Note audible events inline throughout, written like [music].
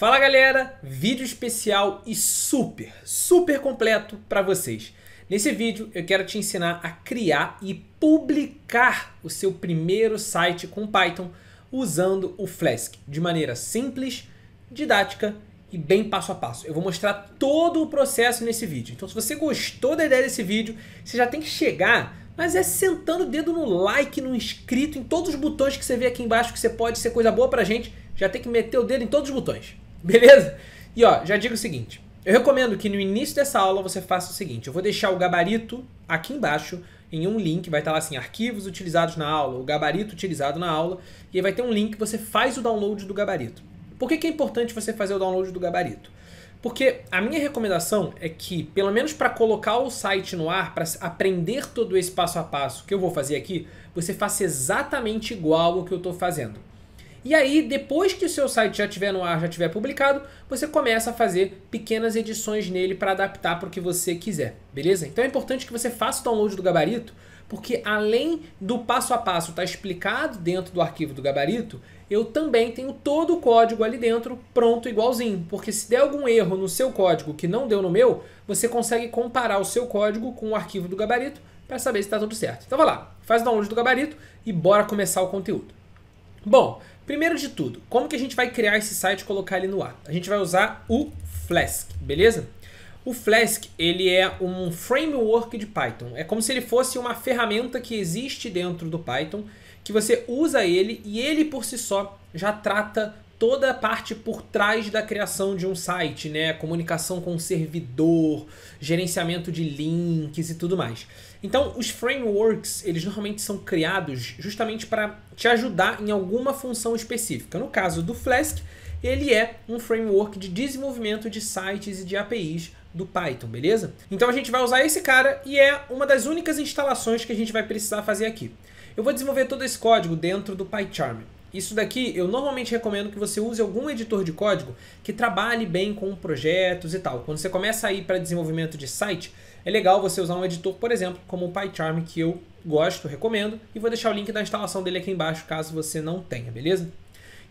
Fala galera, vídeo especial e super, super completo para vocês. Nesse vídeo eu quero te ensinar a criar e publicar o seu primeiro site com Python usando o Flask de maneira simples, didática e bem passo a passo. Eu vou mostrar todo o processo nesse vídeo. Então se você gostou da ideia desse vídeo, você já tem que chegar mas é sentando o dedo no like, no inscrito, em todos os botões que você vê aqui embaixo, que você pode ser coisa boa pra gente, já tem que meter o dedo em todos os botões. Beleza? E ó, já digo o seguinte. Eu recomendo que no início dessa aula você faça o seguinte. Eu vou deixar o gabarito aqui embaixo em um link, vai estar lá assim, arquivos utilizados na aula, o gabarito utilizado na aula, e aí vai ter um link, você faz o download do gabarito. Por que, que é importante você fazer o download do gabarito? Porque a minha recomendação é que, pelo menos para colocar o site no ar, para aprender todo esse passo a passo que eu vou fazer aqui, você faça exatamente igual o que eu estou fazendo. E aí, depois que o seu site já estiver no ar, já estiver publicado, você começa a fazer pequenas edições nele para adaptar para o que você quiser, beleza? Então é importante que você faça o download do gabarito, porque além do passo a passo estar tá explicado dentro do arquivo do gabarito, eu também tenho todo o código ali dentro pronto igualzinho, porque se der algum erro no seu código que não deu no meu, você consegue comparar o seu código com o arquivo do gabarito para saber se está tudo certo. Então vai lá, faz o download do gabarito e bora começar o conteúdo. Bom, Primeiro de tudo, como que a gente vai criar esse site e colocar ele no ar? A gente vai usar o Flask, beleza? O Flask ele é um framework de Python. É como se ele fosse uma ferramenta que existe dentro do Python, que você usa ele e ele por si só já trata toda a parte por trás da criação de um site, né? Comunicação com o servidor, gerenciamento de links e tudo mais. Então, os frameworks, eles normalmente são criados justamente para te ajudar em alguma função específica. No caso do Flask, ele é um framework de desenvolvimento de sites e de APIs do Python, beleza? Então a gente vai usar esse cara e é uma das únicas instalações que a gente vai precisar fazer aqui. Eu vou desenvolver todo esse código dentro do PyCharm. Isso daqui eu normalmente recomendo que você use algum editor de código que trabalhe bem com projetos e tal. Quando você começa a ir para desenvolvimento de site, é legal você usar um editor, por exemplo, como o PyCharm, que eu gosto, recomendo, e vou deixar o link da instalação dele aqui embaixo, caso você não tenha, beleza?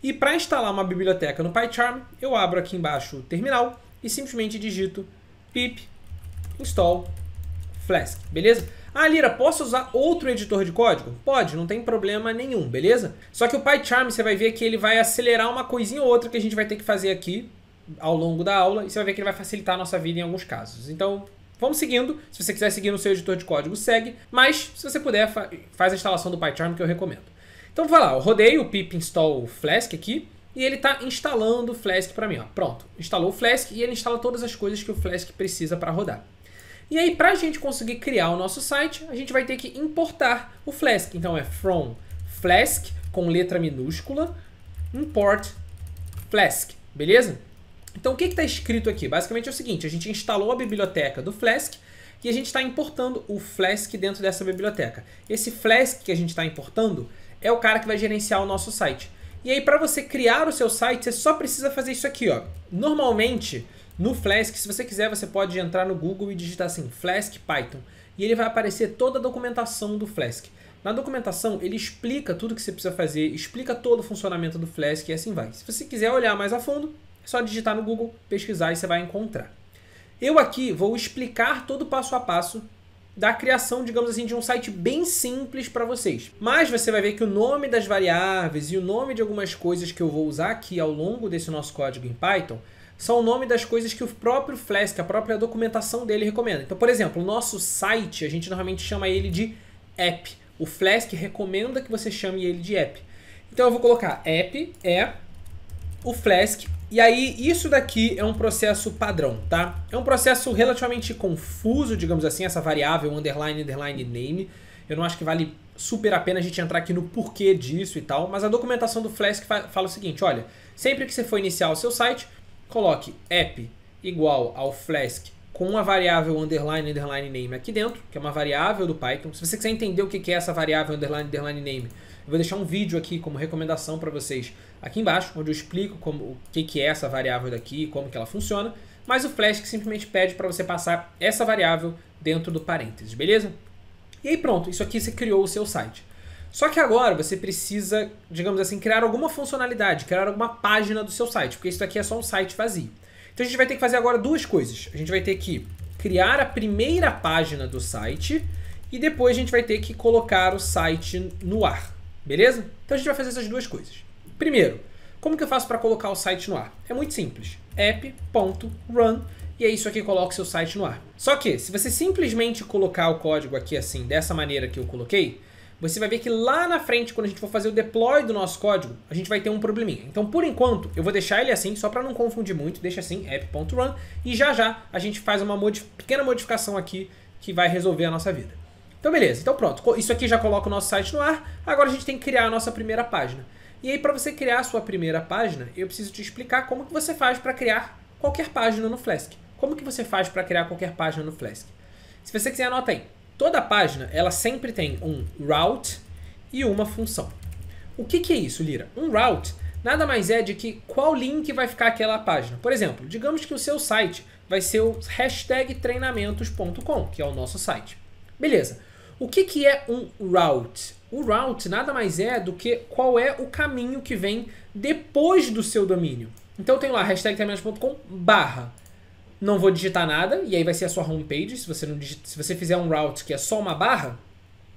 E para instalar uma biblioteca no PyCharm, eu abro aqui embaixo o terminal e simplesmente digito pip install flask, beleza? Ah, Lira, posso usar outro editor de código? Pode, não tem problema nenhum, beleza? Só que o PyCharm, você vai ver que ele vai acelerar uma coisinha ou outra que a gente vai ter que fazer aqui ao longo da aula, e você vai ver que ele vai facilitar a nossa vida em alguns casos. Então, Vamos seguindo. Se você quiser seguir no seu editor de código, segue. Mas, se você puder, fa faz a instalação do PyCharm que eu recomendo. Então, vai lá. Eu rodei o pip install Flask aqui. E ele está instalando o Flask para mim. Ó. Pronto. Instalou o Flask e ele instala todas as coisas que o Flask precisa para rodar. E aí, para a gente conseguir criar o nosso site, a gente vai ter que importar o Flask. Então, é from Flask, com letra minúscula, import Flask. Beleza? Então, o que está escrito aqui? Basicamente é o seguinte, a gente instalou a biblioteca do Flask e a gente está importando o Flask dentro dessa biblioteca. Esse Flask que a gente está importando é o cara que vai gerenciar o nosso site. E aí, para você criar o seu site, você só precisa fazer isso aqui. Ó. Normalmente, no Flask, se você quiser, você pode entrar no Google e digitar assim, Flask Python. E ele vai aparecer toda a documentação do Flask. Na documentação, ele explica tudo que você precisa fazer, explica todo o funcionamento do Flask e assim vai. Se você quiser olhar mais a fundo, só digitar no Google, pesquisar e você vai encontrar. Eu aqui vou explicar todo o passo a passo da criação, digamos assim, de um site bem simples para vocês. Mas você vai ver que o nome das variáveis e o nome de algumas coisas que eu vou usar aqui ao longo desse nosso código em Python são o nome das coisas que o próprio Flask, a própria documentação dele recomenda. Então, por exemplo, o nosso site, a gente normalmente chama ele de app. O Flask recomenda que você chame ele de app. Então eu vou colocar app é o Flask e aí, isso daqui é um processo padrão, tá? É um processo relativamente confuso, digamos assim, essa variável underline, underline name. Eu não acho que vale super a pena a gente entrar aqui no porquê disso e tal, mas a documentação do Flask fala o seguinte, olha, sempre que você for iniciar o seu site, coloque app igual ao Flask com a variável underline, underline name aqui dentro, que é uma variável do Python. Se você quiser entender o que é essa variável underline, underline name, vou deixar um vídeo aqui como recomendação para vocês aqui embaixo, onde eu explico como, o que, que é essa variável daqui, como que ela funciona, mas o Flask simplesmente pede para você passar essa variável dentro do parênteses, beleza? E aí pronto, isso aqui você criou o seu site. Só que agora você precisa, digamos assim, criar alguma funcionalidade, criar alguma página do seu site, porque isso daqui é só um site vazio. Então a gente vai ter que fazer agora duas coisas. A gente vai ter que criar a primeira página do site e depois a gente vai ter que colocar o site no ar. Beleza? Então a gente vai fazer essas duas coisas. Primeiro, como que eu faço para colocar o site no ar? É muito simples. app.run e é isso aqui que coloca o seu site no ar. Só que, se você simplesmente colocar o código aqui assim, dessa maneira que eu coloquei, você vai ver que lá na frente, quando a gente for fazer o deploy do nosso código, a gente vai ter um probleminha. Então, por enquanto, eu vou deixar ele assim, só para não confundir muito, deixa assim, app.run, e já já a gente faz uma pequena modificação aqui que vai resolver a nossa vida. Então beleza, então pronto. Isso aqui já coloca o nosso site no ar. Agora a gente tem que criar a nossa primeira página. E aí para você criar a sua primeira página, eu preciso te explicar como que você faz para criar qualquer página no Flask. Como que você faz para criar qualquer página no Flask? Se você quiser, anota aí. Toda página, ela sempre tem um route e uma função. O que, que é isso, Lira? Um route nada mais é de que qual link vai ficar aquela página. Por exemplo, digamos que o seu site vai ser o hashtag treinamentos.com, que é o nosso site. Beleza. O que, que é um route? O route nada mais é do que qual é o caminho que vem depois do seu domínio. Então tem tenho lá hashtag terminais.com barra. Não vou digitar nada, e aí vai ser a sua homepage. Se você, não digita, se você fizer um route que é só uma barra,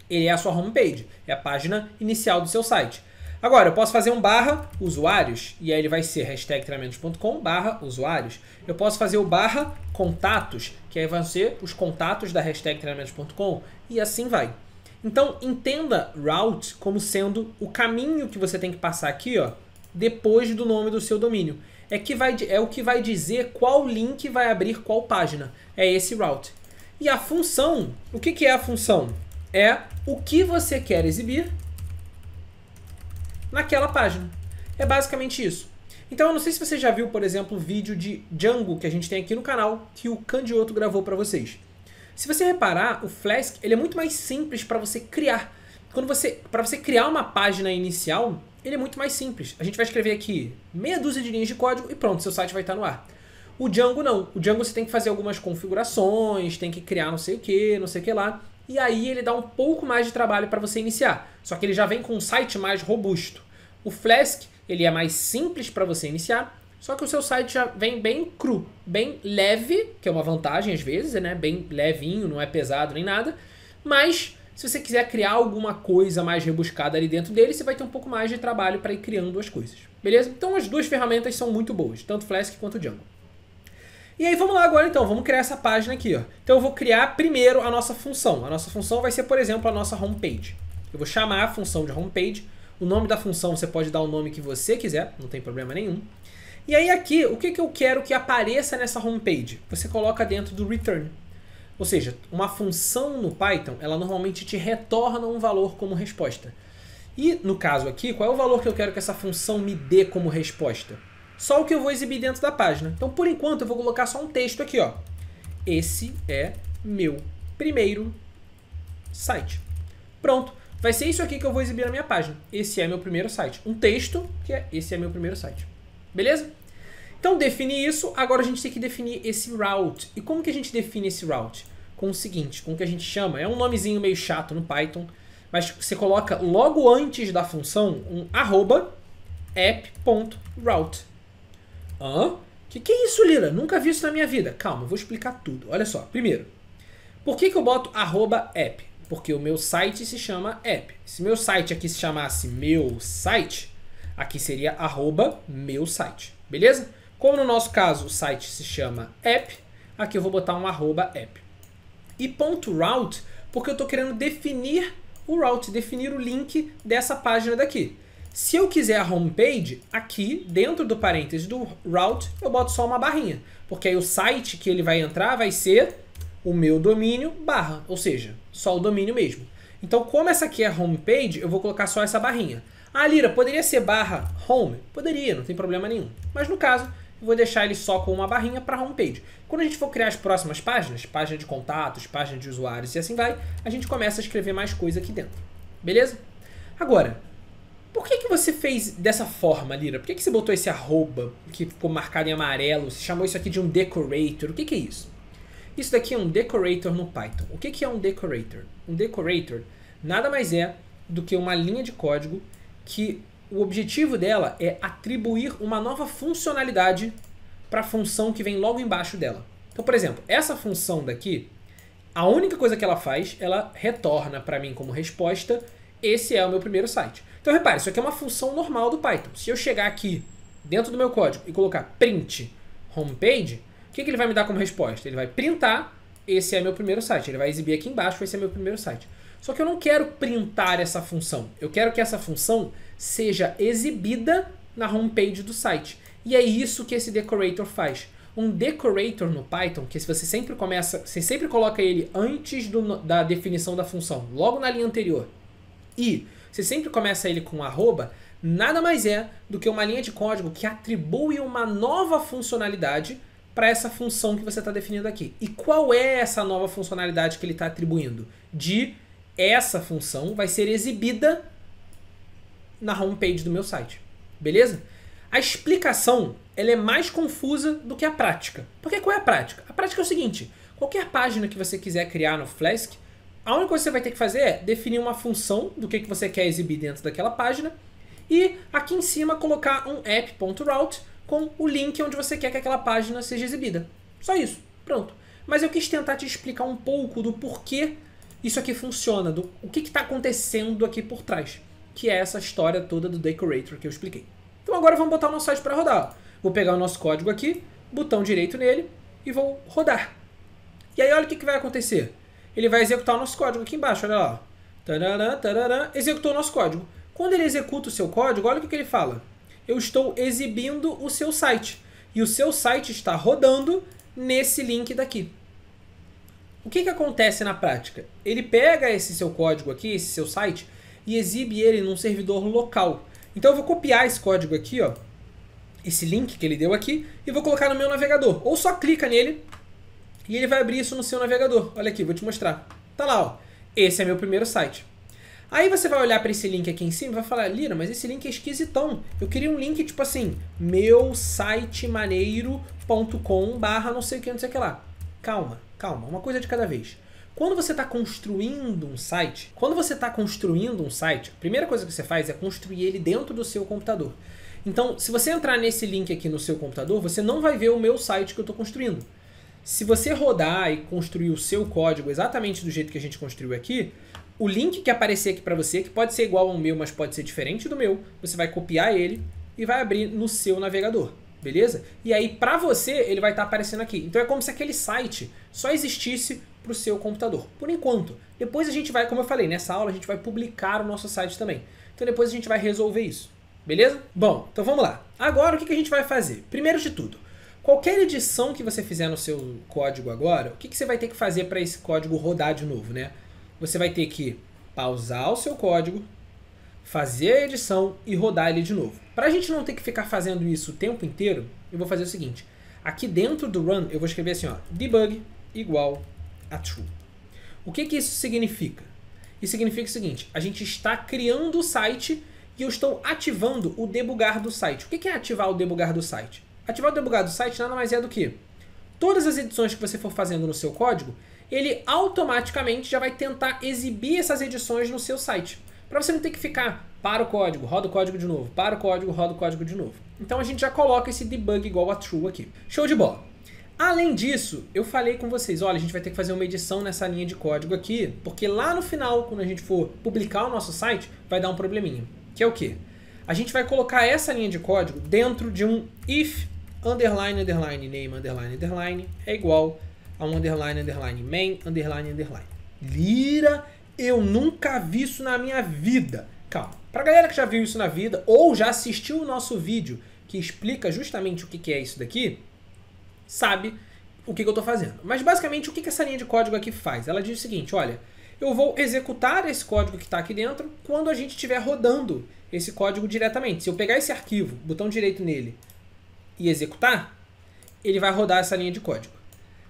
ele é a sua homepage, é a página inicial do seu site. Agora, eu posso fazer um barra usuários, e aí ele vai ser hashtag treinamentos.com barra usuários. Eu posso fazer o barra contatos, que aí vão ser os contatos da hashtag treinamentos.com e assim vai. Então, entenda route como sendo o caminho que você tem que passar aqui, ó, depois do nome do seu domínio. É, que vai, é o que vai dizer qual link vai abrir qual página. É esse route. E a função, o que, que é a função? É o que você quer exibir naquela página. É basicamente isso. Então, eu não sei se você já viu, por exemplo, o vídeo de Django que a gente tem aqui no canal, que o Candioto gravou para vocês. Se você reparar, o Flask ele é muito mais simples para você criar. Quando você, para você criar uma página inicial, ele é muito mais simples. A gente vai escrever aqui meia dúzia de linhas de código e pronto, seu site vai estar tá no ar. O Django não. O Django você tem que fazer algumas configurações, tem que criar não sei o que, não sei o que lá. E aí ele dá um pouco mais de trabalho para você iniciar. Só que ele já vem com um site mais robusto. O Flask ele é mais simples para você iniciar só que o seu site já vem bem cru, bem leve, que é uma vantagem às vezes, né? Bem levinho, não é pesado nem nada. Mas se você quiser criar alguma coisa mais rebuscada ali dentro dele, você vai ter um pouco mais de trabalho para ir criando as coisas. Beleza? Então as duas ferramentas são muito boas, tanto Flask quanto Django. E aí vamos lá agora então, vamos criar essa página aqui. Ó. Então eu vou criar primeiro a nossa função. A nossa função vai ser, por exemplo, a nossa homepage. Eu vou chamar a função de homepage. O nome da função você pode dar o nome que você quiser, não tem problema nenhum. E aí aqui, o que, que eu quero que apareça nessa homepage? Você coloca dentro do return. Ou seja, uma função no Python, ela normalmente te retorna um valor como resposta. E no caso aqui, qual é o valor que eu quero que essa função me dê como resposta? Só o que eu vou exibir dentro da página. Então, por enquanto, eu vou colocar só um texto aqui, ó. Esse é meu primeiro site. Pronto. Vai ser isso aqui que eu vou exibir na minha página. Esse é meu primeiro site. Um texto que é esse é meu primeiro site. Beleza? Então, define isso. Agora a gente tem que definir esse route. E como que a gente define esse route? Com o seguinte, com o que a gente chama, é um nomezinho meio chato no Python, mas você coloca logo antes da função um arroba app.route. Hã? Que que é isso, Lira? Nunca vi isso na minha vida. Calma, eu vou explicar tudo. Olha só, primeiro, por que, que eu boto arroba app? Porque o meu site se chama app. Se meu site aqui se chamasse meu site, Aqui seria arroba meu site, beleza? Como no nosso caso o site se chama app, aqui eu vou botar um arroba app. E ponto .route, porque eu estou querendo definir o route, definir o link dessa página daqui. Se eu quiser a homepage, aqui dentro do parênteses do route, eu boto só uma barrinha. Porque aí o site que ele vai entrar vai ser o meu domínio barra, ou seja, só o domínio mesmo. Então como essa aqui é homepage, eu vou colocar só essa barrinha. A ah, lira poderia ser barra home? Poderia, não tem problema nenhum. Mas no caso, eu vou deixar ele só com uma barrinha para homepage. Quando a gente for criar as próximas páginas, página de contatos, página de usuários e assim vai, a gente começa a escrever mais coisa aqui dentro. Beleza? Agora, por que, que você fez dessa forma, Lira? Por que, que você botou esse arroba que ficou marcado em amarelo? Você chamou isso aqui de um decorator? O que, que é isso? Isso daqui é um decorator no Python. O que, que é um decorator? Um decorator nada mais é do que uma linha de código que o objetivo dela é atribuir uma nova funcionalidade para a função que vem logo embaixo dela. Então, por exemplo, essa função daqui, a única coisa que ela faz, ela retorna para mim como resposta, esse é o meu primeiro site. Então repare, isso aqui é uma função normal do Python. Se eu chegar aqui dentro do meu código e colocar print homepage, o que, que ele vai me dar como resposta? Ele vai printar, esse é meu primeiro site. Ele vai exibir aqui embaixo, esse é meu primeiro site. Só que eu não quero printar essa função. Eu quero que essa função seja exibida na homepage do site. E é isso que esse decorator faz. Um decorator no Python, que se você sempre começa, você sempre coloca ele antes do, da definição da função, logo na linha anterior. E você sempre começa ele com um arroba, nada mais é do que uma linha de código que atribui uma nova funcionalidade para essa função que você está definindo aqui. E qual é essa nova funcionalidade que ele está atribuindo? De essa função vai ser exibida na homepage do meu site. Beleza? A explicação ela é mais confusa do que a prática. Porque qual é a prática? A prática é o seguinte: qualquer página que você quiser criar no Flask, a única coisa que você vai ter que fazer é definir uma função do que, que você quer exibir dentro daquela página e aqui em cima colocar um app.route com o link onde você quer que aquela página seja exibida. Só isso. Pronto. Mas eu quis tentar te explicar um pouco do porquê isso aqui funciona, do, o que está acontecendo aqui por trás, que é essa história toda do decorator que eu expliquei. Então agora vamos botar o nosso site para rodar. Vou pegar o nosso código aqui, botão direito nele e vou rodar. E aí olha o que, que vai acontecer. Ele vai executar o nosso código aqui embaixo, olha lá. Tarará, tarará, executou o nosso código. Quando ele executa o seu código, olha o que, que ele fala. Eu estou exibindo o seu site. E o seu site está rodando nesse link daqui. O que, que acontece na prática? Ele pega esse seu código aqui, esse seu site, e exibe ele num servidor local. Então eu vou copiar esse código aqui, ó, esse link que ele deu aqui, e vou colocar no meu navegador. Ou só clica nele e ele vai abrir isso no seu navegador. Olha aqui, vou te mostrar. Tá lá, ó. Esse é meu primeiro site. Aí você vai olhar para esse link aqui em cima e vai falar, Lira, mas esse link é esquisitão. Eu queria um link tipo assim, meu site maneiro.com barra não sei o que, não sei o que lá. Calma, Calma, uma coisa de cada vez. Quando você está construindo um site, quando você está construindo um site, a primeira coisa que você faz é construir ele dentro do seu computador. Então, se você entrar nesse link aqui no seu computador, você não vai ver o meu site que eu estou construindo. Se você rodar e construir o seu código exatamente do jeito que a gente construiu aqui, o link que aparecer aqui para você, que pode ser igual ao meu, mas pode ser diferente do meu, você vai copiar ele e vai abrir no seu navegador, beleza? E aí, para você, ele vai estar tá aparecendo aqui. Então, é como se aquele site só existisse para o seu computador, por enquanto. Depois a gente vai, como eu falei, nessa aula a gente vai publicar o nosso site também. Então depois a gente vai resolver isso, beleza? Bom, então vamos lá. Agora o que a gente vai fazer? Primeiro de tudo, qualquer edição que você fizer no seu código agora, o que você vai ter que fazer para esse código rodar de novo, né? Você vai ter que pausar o seu código, fazer a edição e rodar ele de novo. Para a gente não ter que ficar fazendo isso o tempo inteiro, eu vou fazer o seguinte. Aqui dentro do run, eu vou escrever assim, ó, debug igual a true. O que, que isso significa? Isso significa o seguinte: a gente está criando o site e eu estou ativando o debugar do site. O que, que é ativar o debugar do site? Ativar o debugar do site nada mais é do que todas as edições que você for fazendo no seu código, ele automaticamente já vai tentar exibir essas edições no seu site. Para você não ter que ficar para o código, roda o código de novo, para o código, roda o código de novo. Então a gente já coloca esse debug igual a true aqui. Show de bola! Além disso, eu falei com vocês, olha, a gente vai ter que fazer uma edição nessa linha de código aqui, porque lá no final, quando a gente for publicar o nosso site, vai dar um probleminha. Que é o quê? A gente vai colocar essa linha de código dentro de um if underline underline name underline underline é igual a um underline underline main underline underline. Lira, eu nunca vi isso na minha vida. Calma. Pra galera que já viu isso na vida ou já assistiu o nosso vídeo que explica justamente o que é isso daqui, sabe o que, que eu estou fazendo. Mas basicamente o que, que essa linha de código aqui faz? Ela diz o seguinte, olha, eu vou executar esse código que está aqui dentro quando a gente estiver rodando esse código diretamente. Se eu pegar esse arquivo, botão direito nele e executar, ele vai rodar essa linha de código.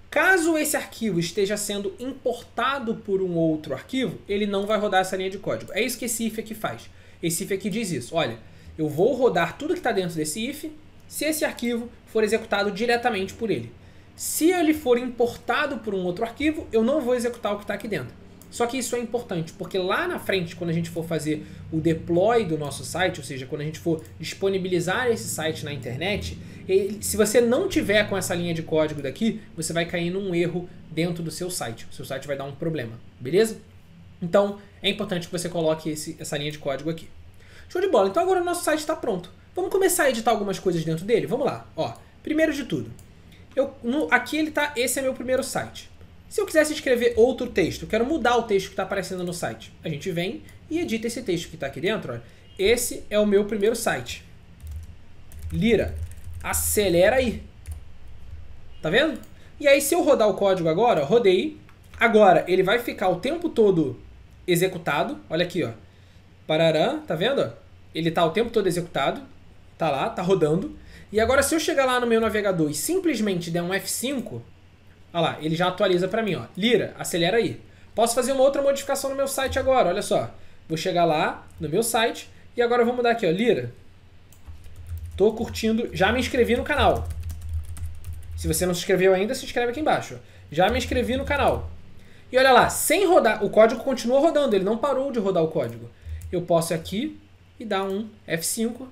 Caso esse arquivo esteja sendo importado por um outro arquivo, ele não vai rodar essa linha de código. É isso que esse if aqui faz. Esse if aqui diz isso. Olha, eu vou rodar tudo que está dentro desse if se esse arquivo for executado diretamente por ele. Se ele for importado por um outro arquivo, eu não vou executar o que está aqui dentro. Só que isso é importante, porque lá na frente, quando a gente for fazer o deploy do nosso site, ou seja, quando a gente for disponibilizar esse site na internet, ele, se você não tiver com essa linha de código daqui, você vai cair num erro dentro do seu site. O seu site vai dar um problema, beleza? Então, é importante que você coloque esse, essa linha de código aqui. Show de bola. Então agora o nosso site está pronto. Vamos começar a editar algumas coisas dentro dele? Vamos lá. Ó, primeiro de tudo, eu, no, aqui ele tá. Esse é meu primeiro site. Se eu quisesse escrever outro texto, eu quero mudar o texto que está aparecendo no site, a gente vem e edita esse texto que está aqui dentro. Ó. Esse é o meu primeiro site. Lira, acelera aí. Tá vendo? E aí, se eu rodar o código agora, rodei. Agora, ele vai ficar o tempo todo executado. Olha aqui, ó. Parará, tá vendo? Ele tá o tempo todo executado. Tá lá, tá rodando. E agora se eu chegar lá no meu navegador e simplesmente der um F5, olha lá, ele já atualiza para mim, ó. Lira, acelera aí. Posso fazer uma outra modificação no meu site agora, olha só. Vou chegar lá no meu site e agora eu vou mudar aqui, ó, Lira. Tô curtindo, já me inscrevi no canal. Se você não se inscreveu ainda, se inscreve aqui embaixo. Já me inscrevi no canal. E olha lá, sem rodar, o código continua rodando, ele não parou de rodar o código. Eu posso aqui e dar um F5,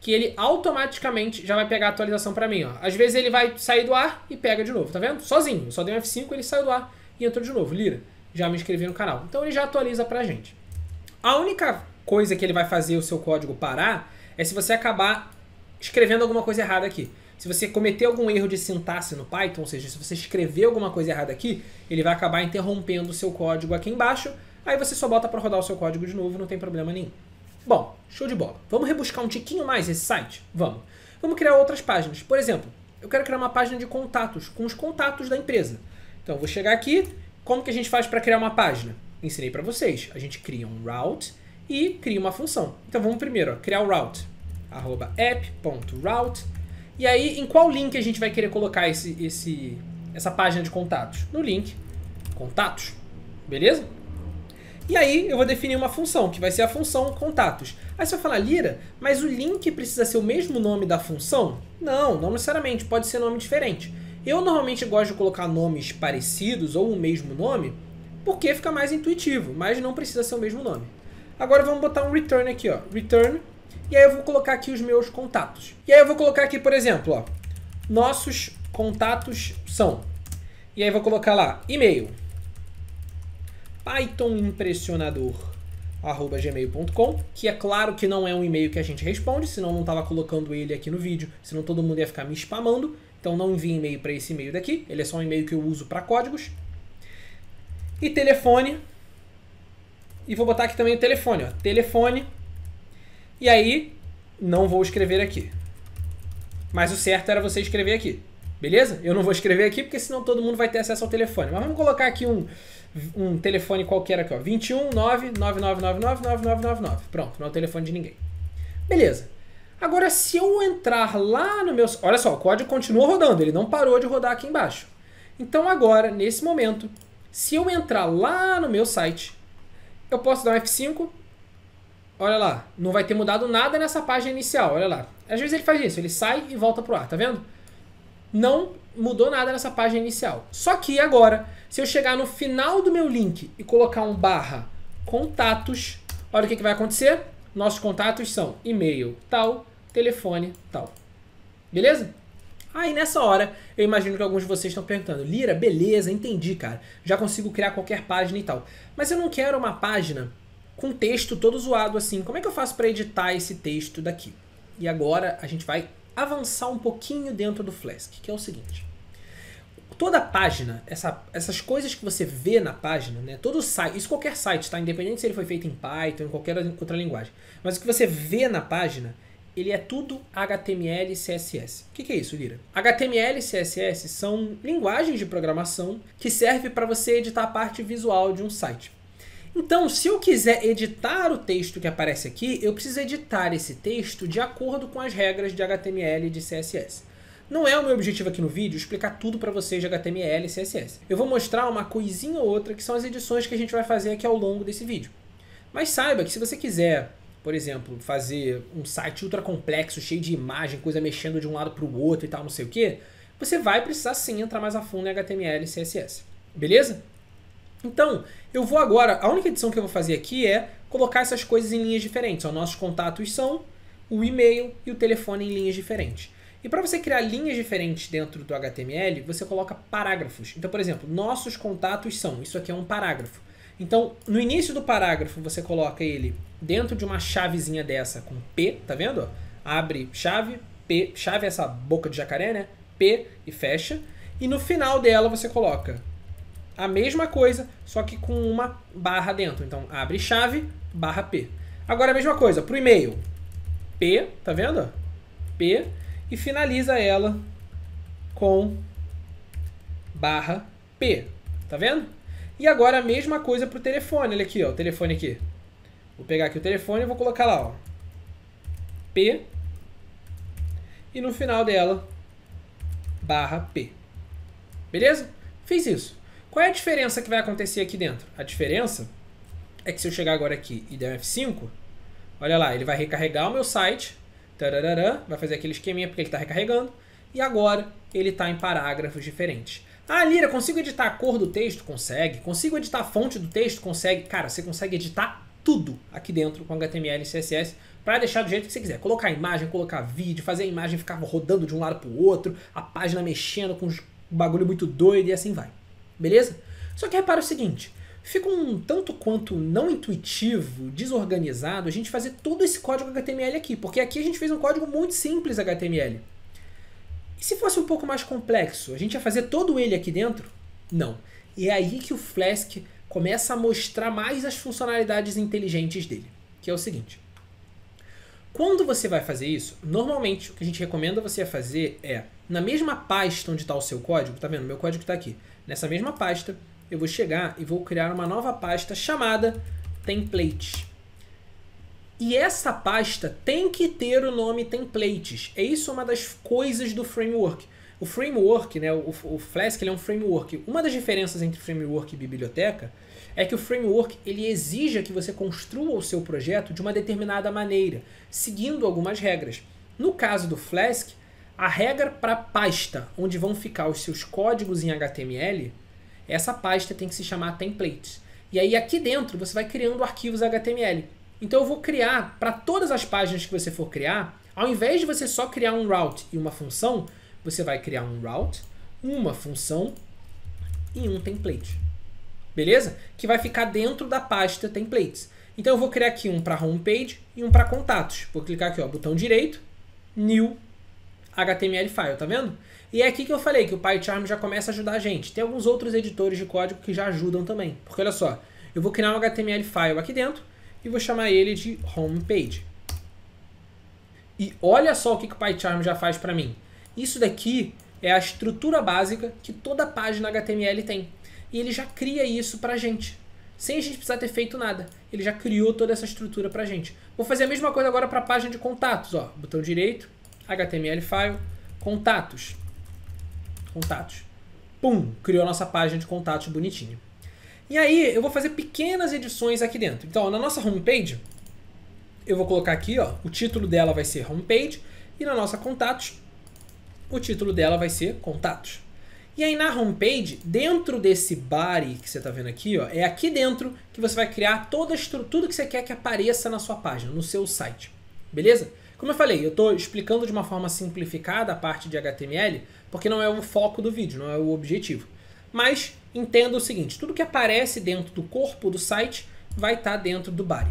que ele automaticamente já vai pegar a atualização para mim. Ó. Às vezes ele vai sair do ar e pega de novo, tá vendo? Sozinho. só dei um F5, ele saiu do ar e entrou de novo. Lira, já me inscrevi no canal. Então ele já atualiza a gente. A única coisa que ele vai fazer o seu código parar é se você acabar escrevendo alguma coisa errada aqui. Se você cometer algum erro de sintaxe no Python, ou seja, se você escrever alguma coisa errada aqui, ele vai acabar interrompendo o seu código aqui embaixo. Aí você só bota para rodar o seu código de novo, não tem problema nenhum. Bom, show de bola. Vamos rebuscar um tiquinho mais esse site? Vamos. Vamos criar outras páginas. Por exemplo, eu quero criar uma página de contatos com os contatos da empresa. Então, eu vou chegar aqui. Como que a gente faz para criar uma página? Ensinei para vocês. A gente cria um route e cria uma função. Então, vamos primeiro ó, criar o route. Arroba app.route. E aí, em qual link a gente vai querer colocar esse, esse, essa página de contatos? No link contatos. Beleza? E aí eu vou definir uma função, que vai ser a função contatos. Aí você vai falar, Lira, mas o link precisa ser o mesmo nome da função? Não, não necessariamente, pode ser nome diferente. Eu normalmente gosto de colocar nomes parecidos ou o mesmo nome, porque fica mais intuitivo, mas não precisa ser o mesmo nome. Agora vamos botar um return aqui, ó, return, e aí eu vou colocar aqui os meus contatos. E aí eu vou colocar aqui, por exemplo, ó, nossos contatos são. E aí eu vou colocar lá e-mail pythonimpressionador@gmail.com, que é claro que não é um e-mail que a gente responde, senão não estava colocando ele aqui no vídeo, senão todo mundo ia ficar me spamando. Então não envie e-mail para esse e-mail daqui, ele é só um e-mail que eu uso para códigos. E telefone. E vou botar aqui também o telefone, ó. Telefone. E aí, não vou escrever aqui. Mas o certo era você escrever aqui. Beleza? Eu não vou escrever aqui porque senão todo mundo vai ter acesso ao telefone. Mas vamos colocar aqui um um telefone qualquer aqui, ó. 21 999999999. Pronto, não é o telefone de ninguém. Beleza. Agora, se eu entrar lá no meu... Olha só, o código continua rodando, ele não parou de rodar aqui embaixo. Então agora, nesse momento, se eu entrar lá no meu site, eu posso dar um F5. Olha lá, não vai ter mudado nada nessa página inicial, olha lá. Às vezes ele faz isso, ele sai e volta pro ar, tá vendo? Não mudou nada nessa página inicial. Só que agora, se eu chegar no final do meu link e colocar um barra contatos, olha o que, que vai acontecer. Nossos contatos são e-mail tal, telefone tal. Beleza? Aí nessa hora, eu imagino que alguns de vocês estão perguntando: Lira, beleza, entendi, cara. Já consigo criar qualquer página e tal. Mas eu não quero uma página com texto todo zoado assim. Como é que eu faço para editar esse texto daqui? E agora a gente vai avançar um pouquinho dentro do Flask, que é o seguinte. Toda a página, essa, essas coisas que você vê na página, né? Todo site, isso qualquer site, tá? Independente se ele foi feito em Python, em qualquer outra linguagem. Mas o que você vê na página, ele é tudo HTML e CSS. O que, que, é isso, Lira? HTML e CSS são linguagens de programação que servem para você editar a parte visual de um site. Então, se eu quiser editar o texto que aparece aqui, eu preciso editar esse texto de acordo com as regras de HTML e de CSS. Não é o meu objetivo aqui no vídeo explicar tudo para vocês de HTML e CSS. Eu vou mostrar uma coisinha ou outra que são as edições que a gente vai fazer aqui ao longo desse vídeo. Mas saiba que se você quiser, por exemplo, fazer um site ultra complexo, cheio de imagem, coisa mexendo de um lado para o outro e tal, não sei o que, você vai precisar sim entrar mais a fundo em HTML e CSS. Beleza? Então, eu vou agora, a única edição que eu vou fazer aqui é colocar essas coisas em linhas diferentes. Os nossos contatos são o e-mail e o telefone em linhas diferentes. E para você criar linhas diferentes dentro do HTML, você coloca parágrafos. Então, por exemplo, nossos contatos são. Isso aqui é um parágrafo. Então, no início do parágrafo, você coloca ele dentro de uma chavezinha dessa com P, tá vendo? Abre chave, P, chave é essa boca de jacaré, né? P e fecha. E no final dela você coloca a mesma coisa, só que com uma barra dentro. Então, abre chave, barra P. Agora a mesma coisa para o e-mail. P, tá vendo? P e finaliza ela com barra P. Tá vendo? E agora a mesma coisa para o telefone. Olha aqui, ó, o telefone aqui. Vou pegar aqui o telefone e vou colocar lá, ó. P. E no final dela, barra P. Beleza? Fiz isso. Qual é a diferença que vai acontecer aqui dentro? A diferença é que se eu chegar agora aqui e der um F5, olha lá, ele vai recarregar o meu site, tararara, vai fazer aquele esqueminha porque ele está recarregando, e agora ele está em parágrafos diferentes. Ah, Lira, consigo editar a cor do texto? Consegue. Consigo editar a fonte do texto? Consegue. Cara, você consegue editar tudo aqui dentro com HTML e CSS para deixar do jeito que você quiser. Colocar imagem, colocar vídeo, fazer a imagem ficar rodando de um lado para o outro, a página mexendo com um bagulho muito doido e assim vai beleza? Só que repara o seguinte, fica um tanto quanto não intuitivo, desorganizado, a gente fazer todo esse código HTML aqui, porque aqui a gente fez um código muito simples HTML. E se fosse um pouco mais complexo, a gente ia fazer todo ele aqui dentro? Não. E é aí que o Flask começa a mostrar mais as funcionalidades inteligentes dele, que é o seguinte. Quando você vai fazer isso, normalmente o que a gente recomenda você fazer é, na mesma pasta onde está o seu código, tá vendo? Meu código está aqui. Nessa mesma pasta, eu vou chegar e vou criar uma nova pasta chamada template. E essa pasta tem que ter o nome templates. É isso uma das coisas do framework. O framework, né, o, o Flask é um framework. Uma das diferenças entre framework e biblioteca é que o framework ele exige que você construa o seu projeto de uma determinada maneira, seguindo algumas regras. No caso do Flask, a regra para pasta onde vão ficar os seus códigos em HTML, essa pasta tem que se chamar templates. E aí aqui dentro você vai criando arquivos HTML. Então eu vou criar para todas as páginas que você for criar, ao invés de você só criar um route e uma função, você vai criar um route, uma função e um template. Beleza? Que vai ficar dentro da pasta templates. Então eu vou criar aqui um para homepage e um para contatos. Vou clicar aqui, ó, botão direito, new HTML file, tá vendo? E é aqui que eu falei que o PyCharm já começa a ajudar a gente. Tem alguns outros editores de código que já ajudam também. Porque olha só, eu vou criar um HTML file aqui dentro e vou chamar ele de homepage. E olha só o que, que o PyCharm já faz para mim. Isso daqui é a estrutura básica que toda página HTML tem. E ele já cria isso pra gente. Sem a gente precisar ter feito nada. Ele já criou toda essa estrutura pra gente. Vou fazer a mesma coisa agora para a página de contatos. Ó. Botão direito, HTML file, contatos. Contatos. Pum, criou a nossa página de contatos bonitinha. E aí eu vou fazer pequenas edições aqui dentro. Então, na nossa homepage, eu vou colocar aqui, ó, o título dela vai ser homepage e na nossa contatos, o título dela vai ser contatos. E aí na homepage, dentro desse body que você está vendo aqui, ó, é aqui dentro que você vai criar toda a estrutura, tudo que você quer que apareça na sua página, no seu site. Beleza? Como eu falei, eu estou explicando de uma forma simplificada a parte de HTML, porque não é o foco do vídeo, não é o objetivo. Mas entenda o seguinte, tudo que aparece dentro do corpo do site vai estar tá dentro do body.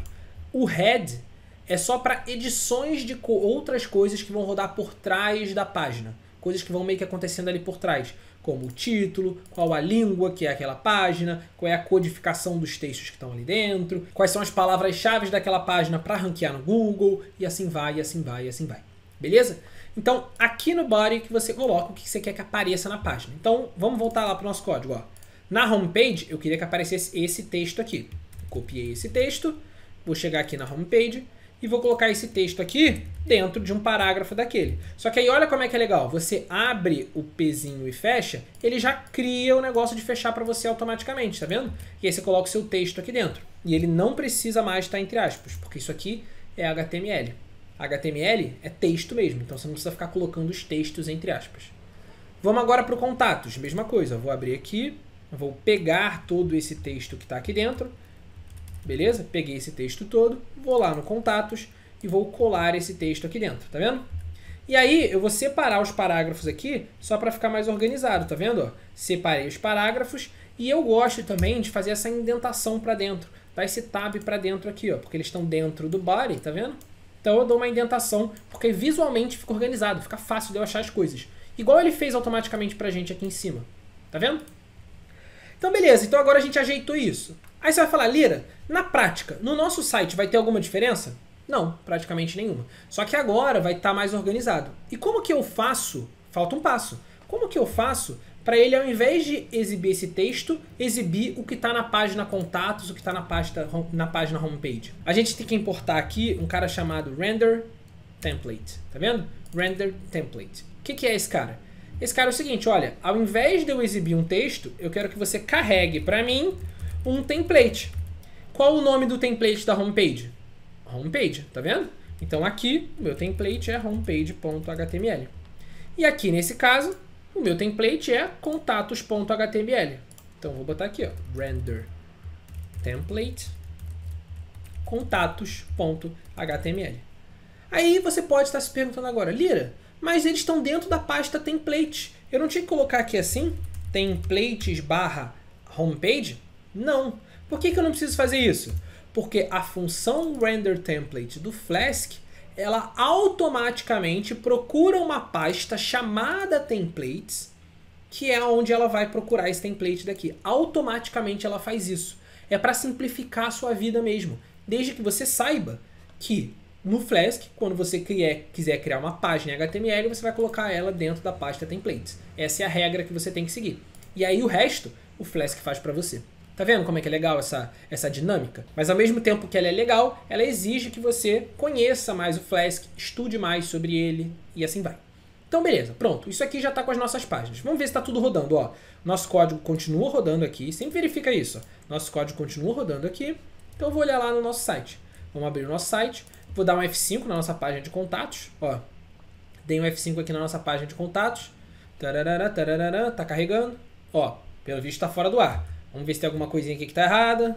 O head é só para edições de co outras coisas que vão rodar por trás da página. Coisas que vão meio que acontecendo ali por trás como o título, qual a língua que é aquela página, qual é a codificação dos textos que estão ali dentro, quais são as palavras-chave daquela página para ranquear no Google, e assim vai, e assim vai, e assim vai. Beleza? Então, aqui no body que você coloca o que você quer que apareça na página. Então, vamos voltar lá para o nosso código. Ó. Na homepage, eu queria que aparecesse esse texto aqui. Copiei esse texto, vou chegar aqui na homepage, e vou colocar esse texto aqui dentro de um parágrafo daquele. Só que aí olha como é que é legal. Você abre o pezinho e fecha, ele já cria o negócio de fechar para você automaticamente, tá vendo? E aí você coloca o seu texto aqui dentro. E ele não precisa mais estar tá entre aspas, porque isso aqui é HTML. HTML é texto mesmo, então você não precisa ficar colocando os textos entre aspas. Vamos agora para o contatos, mesma coisa. Eu vou abrir aqui, vou pegar todo esse texto que está aqui dentro, Beleza? Peguei esse texto todo, vou lá no contatos e vou colar esse texto aqui dentro, tá vendo? E aí eu vou separar os parágrafos aqui só para ficar mais organizado, tá vendo? separei os parágrafos e eu gosto também de fazer essa indentação para dentro. Tá esse tab para dentro aqui, ó, porque eles estão dentro do body, tá vendo? Então eu dou uma indentação, porque visualmente fica organizado, fica fácil de eu achar as coisas. Igual ele fez automaticamente pra gente aqui em cima. Tá vendo? Então beleza, então agora a gente ajeitou isso. Aí você vai falar, Lira, na prática, no nosso site vai ter alguma diferença? Não, praticamente nenhuma. Só que agora vai estar tá mais organizado. E como que eu faço? Falta um passo. Como que eu faço para ele, ao invés de exibir esse texto, exibir o que está na página contatos, o que está na, página na página homepage? A gente tem que importar aqui um cara chamado render template. Tá vendo? Render template. O que, que é esse cara? Esse cara é o seguinte, olha, ao invés de eu exibir um texto, eu quero que você carregue para mim um template. Qual o nome do template da homepage? Homepage, tá vendo? Então aqui, o meu template é homepage.html. E aqui nesse caso, o meu template é contatos.html. Então vou botar aqui, ó, render template contatos.html. Aí você pode estar se perguntando agora, Lira, mas eles estão dentro da pasta template. Eu não tinha que colocar aqui assim, templates barra homepage? Não. Por que, que eu não preciso fazer isso? Porque a função render template do Flask ela automaticamente procura uma pasta chamada templates, que é onde ela vai procurar esse template daqui. Automaticamente ela faz isso. É para simplificar a sua vida mesmo. Desde que você saiba que no Flask, quando você quiser criar uma página HTML, você vai colocar ela dentro da pasta templates. Essa é a regra que você tem que seguir. E aí o resto, o Flask faz para você. Tá vendo como é que é legal essa, essa dinâmica? Mas ao mesmo tempo que ela é legal, ela exige que você conheça mais o Flask, estude mais sobre ele e assim vai. Então beleza, pronto. Isso aqui já está com as nossas páginas. Vamos ver se está tudo rodando. Ó, nosso código continua rodando aqui. Sempre verifica isso. Ó. Nosso código continua rodando aqui. Então eu vou olhar lá no nosso site. Vamos abrir o nosso site. Vou dar um F5 na nossa página de contatos. Ó, dei um F5 aqui na nossa página de contatos. Tararara, tararara, tá carregando. Ó, pelo visto está fora do ar. Vamos ver se tem alguma coisinha aqui que tá errada.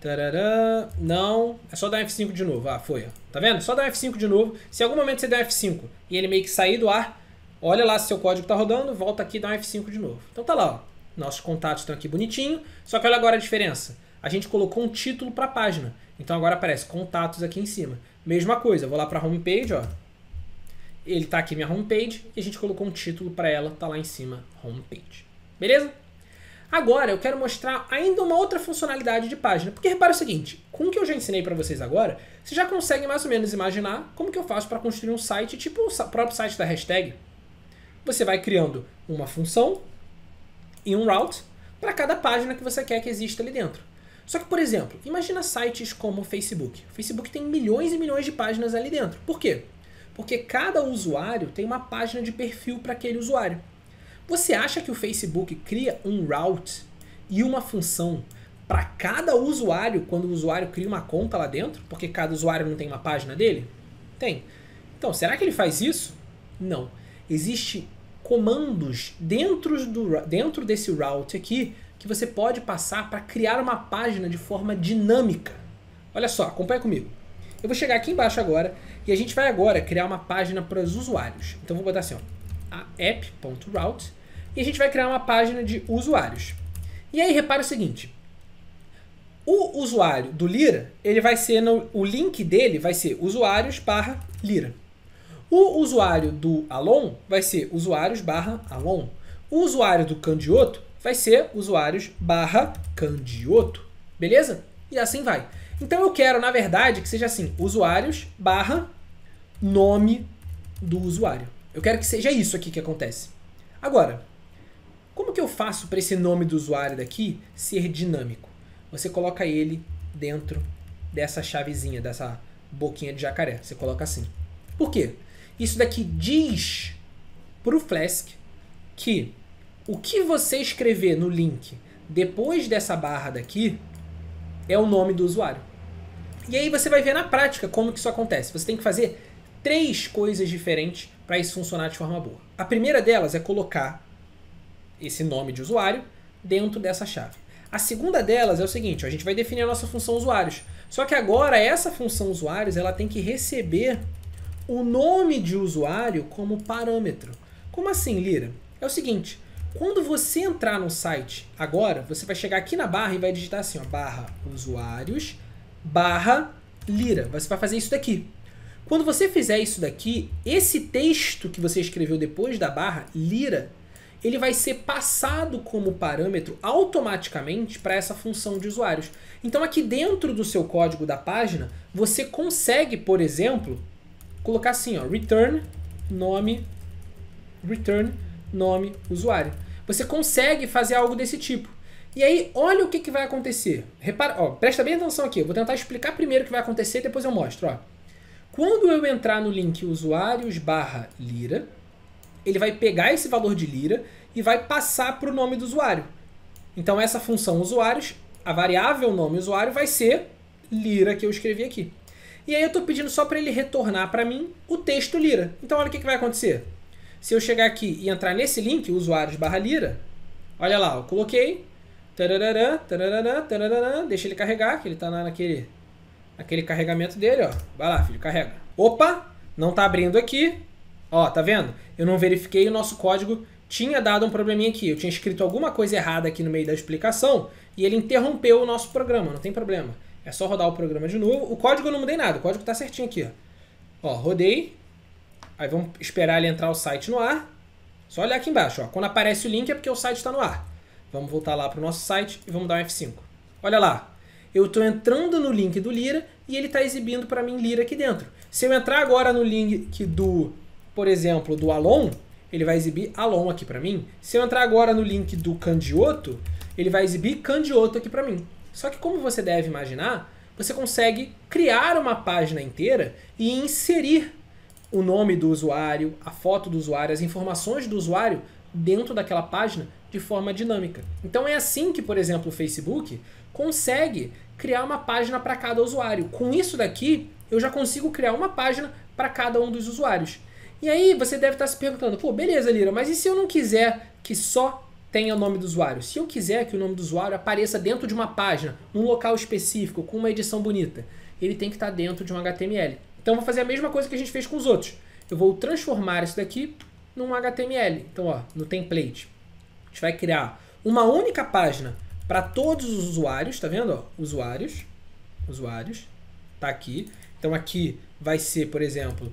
Tarará. Não, é só dar um F5 de novo. Ah, foi. Tá vendo? Só dar um F5 de novo. Se em algum momento você der um F5 e ele meio que sair do ar, olha lá se seu código tá rodando, volta aqui e dá um F5 de novo. Então tá lá, ó. Nossos contatos estão aqui bonitinho. Só que olha agora a diferença. A gente colocou um título para a página. Então agora aparece contatos aqui em cima. Mesma coisa, vou lá para a homepage, ó. Ele tá aqui minha homepage e a gente colocou um título para ela, tá lá em cima, homepage. Beleza? Agora eu quero mostrar ainda uma outra funcionalidade de página, porque repara o seguinte, com o que eu já ensinei para vocês agora, você já consegue mais ou menos imaginar como que eu faço para construir um site tipo o próprio site da hashtag. Você vai criando uma função e um route para cada página que você quer que exista ali dentro. Só que, por exemplo, imagina sites como o Facebook. O Facebook tem milhões e milhões de páginas ali dentro. Por quê? Porque cada usuário tem uma página de perfil para aquele usuário. Você acha que o Facebook cria um route e uma função para cada usuário quando o usuário cria uma conta lá dentro? Porque cada usuário não tem uma página dele? Tem. Então, será que ele faz isso? Não. Existe comandos dentro, do, dentro desse route aqui que você pode passar para criar uma página de forma dinâmica. Olha só, acompanha comigo. Eu vou chegar aqui embaixo agora e a gente vai agora criar uma página para os usuários. Então vou botar assim, ó, app.route e a gente vai criar uma página de usuários. E aí repara o seguinte, o usuário do Lira, ele vai ser no, o link dele vai ser usuários barra Lira. O usuário do Alon vai ser usuários barra Alon. O usuário do Candioto vai ser usuários barra Candioto. Beleza? E assim vai. Então eu quero, na verdade, que seja assim, usuários barra nome do usuário. Eu quero que seja isso aqui que acontece. Agora, como que eu faço para esse nome do usuário daqui ser dinâmico? Você coloca ele dentro dessa chavezinha, dessa boquinha de jacaré. Você coloca assim. Por quê? Isso daqui diz para o Flask que o que você escrever no link depois dessa barra daqui é o nome do usuário. E aí você vai ver na prática como que isso acontece. Você tem que fazer três coisas diferentes para isso funcionar de forma boa. A primeira delas é colocar esse nome de usuário dentro dessa chave. A segunda delas é o seguinte, ó, a gente vai definir a nossa função usuários. Só que agora essa função usuários ela tem que receber o nome de usuário como parâmetro. Como assim, Lira? É o seguinte, quando você entrar no site agora, você vai chegar aqui na barra e vai digitar assim, ó, barra usuários, barra Lira. Você vai fazer isso daqui. Quando você fizer isso daqui, esse texto que você escreveu depois da barra Lira, ele vai ser passado como parâmetro automaticamente para essa função de usuários. Então aqui dentro do seu código da página, você consegue, por exemplo, colocar assim, ó, return nome return nome usuário. Você consegue fazer algo desse tipo. E aí, olha o que, que vai acontecer. Repara, ó, presta bem atenção aqui. Eu vou tentar explicar primeiro o que vai acontecer e depois eu mostro. Ó. Quando eu entrar no link usuários barra lira, ele vai pegar esse valor de lira e vai passar para o nome do usuário. Então essa função usuários, a variável nome usuário vai ser lira que eu escrevi aqui. E aí eu estou pedindo só para ele retornar para mim o texto lira. Então olha o que, que vai acontecer. Se eu chegar aqui e entrar nesse link, usuários barra lira, olha lá, eu coloquei, tarararã, tarararã, tarararã, deixa ele carregar, que ele está naquele, naquele carregamento dele, ó. Vai lá, filho, carrega. Opa, não está abrindo aqui, Ó, tá vendo? Eu não verifiquei o nosso código tinha dado um probleminha aqui. Eu tinha escrito alguma coisa errada aqui no meio da explicação e ele interrompeu o nosso programa, não tem problema. É só rodar o programa de novo. O código eu não mudei nada, o código tá certinho aqui, ó. Ó, rodei. Aí vamos esperar ele entrar o site no ar. Só olhar aqui embaixo, ó. Quando aparece o link é porque o site está no ar. Vamos voltar lá para o nosso site e vamos dar um F5. Olha lá. Eu estou entrando no link do Lira e ele está exibindo para mim Lira aqui dentro. Se eu entrar agora no link do por exemplo, do Alon, ele vai exibir Alon aqui para mim. Se eu entrar agora no link do Candioto, ele vai exibir Candioto aqui para mim. Só que como você deve imaginar, você consegue criar uma página inteira e inserir o nome do usuário, a foto do usuário, as informações do usuário dentro daquela página de forma dinâmica. Então é assim que, por exemplo, o Facebook consegue criar uma página para cada usuário. Com isso daqui, eu já consigo criar uma página para cada um dos usuários. E aí você deve estar se perguntando, pô, beleza, Lira, mas e se eu não quiser que só tenha o nome do usuário? Se eu quiser que o nome do usuário apareça dentro de uma página, num local específico, com uma edição bonita, ele tem que estar dentro de um HTML. Então eu vou fazer a mesma coisa que a gente fez com os outros. Eu vou transformar isso daqui num HTML. Então, ó, no template. A gente vai criar uma única página para todos os usuários, tá vendo? Ó, usuários, usuários, tá aqui. Então aqui vai ser, por exemplo,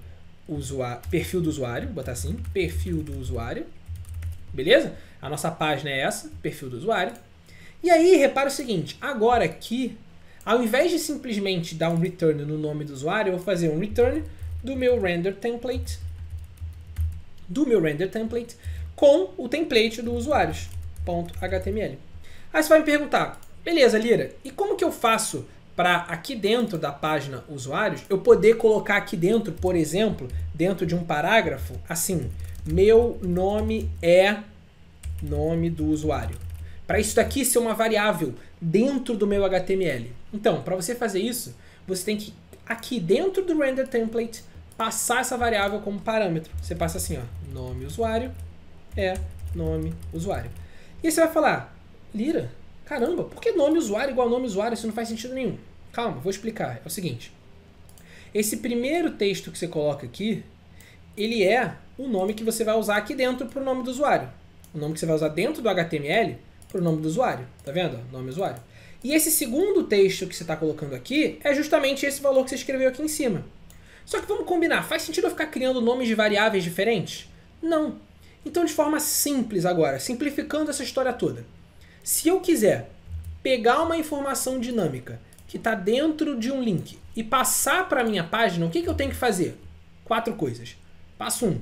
usuário, perfil do usuário, botar assim, perfil do usuário, beleza? A nossa página é essa, perfil do usuário. E aí, repara o seguinte, agora aqui, ao invés de simplesmente dar um return no nome do usuário, eu vou fazer um return do meu render template, do meu render template, com o template do usuários, .html. Aí você vai me perguntar, beleza, Lira, e como que eu faço para aqui dentro da página usuários, eu poder colocar aqui dentro, por exemplo, dentro de um parágrafo, assim, meu nome é nome do usuário. Para isso daqui ser uma variável dentro do meu HTML. Então, para você fazer isso, você tem que, aqui dentro do render template, passar essa variável como parâmetro. Você passa assim, ó, nome usuário é nome usuário. E aí você vai falar, Lira, caramba, por que nome usuário igual nome usuário? Isso não faz sentido nenhum. Calma, vou explicar. É o seguinte. Esse primeiro texto que você coloca aqui, ele é o nome que você vai usar aqui dentro para o nome do usuário. O nome que você vai usar dentro do HTML para o nome do usuário. Tá vendo? Nome usuário. E esse segundo texto que você está colocando aqui é justamente esse valor que você escreveu aqui em cima. Só que vamos combinar, faz sentido eu ficar criando nomes de variáveis diferentes? Não. Então, de forma simples agora, simplificando essa história toda. Se eu quiser pegar uma informação dinâmica que está dentro de um link e passar para minha página, o que, que eu tenho que fazer? Quatro coisas. Passo 1. Um,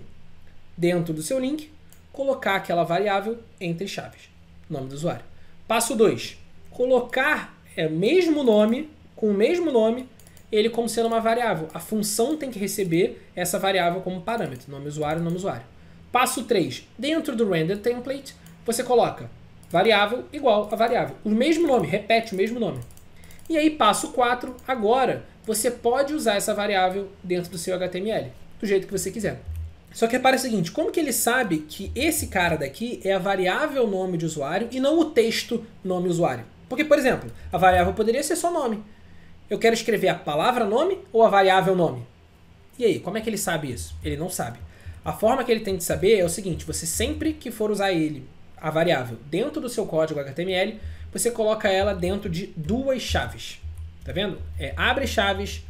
dentro do seu link, colocar aquela variável entre chaves, nome do usuário. Passo 2. Colocar é, mesmo nome, com o mesmo nome, ele como sendo uma variável. A função tem que receber essa variável como parâmetro, nome usuário, nome usuário. Passo 3. Dentro do render template, você coloca variável igual a variável. O mesmo nome, repete o mesmo nome. E aí, passo 4, agora você pode usar essa variável dentro do seu HTML, do jeito que você quiser. Só que repara o seguinte, como que ele sabe que esse cara daqui é a variável nome de usuário e não o texto nome usuário? Porque, por exemplo, a variável poderia ser só nome. Eu quero escrever a palavra nome ou a variável nome? E aí, como é que ele sabe isso? Ele não sabe. A forma que ele tem de saber é o seguinte, você sempre que for usar ele, a variável, dentro do seu código HTML, você coloca ela dentro de duas chaves. Tá vendo? É, abre chaves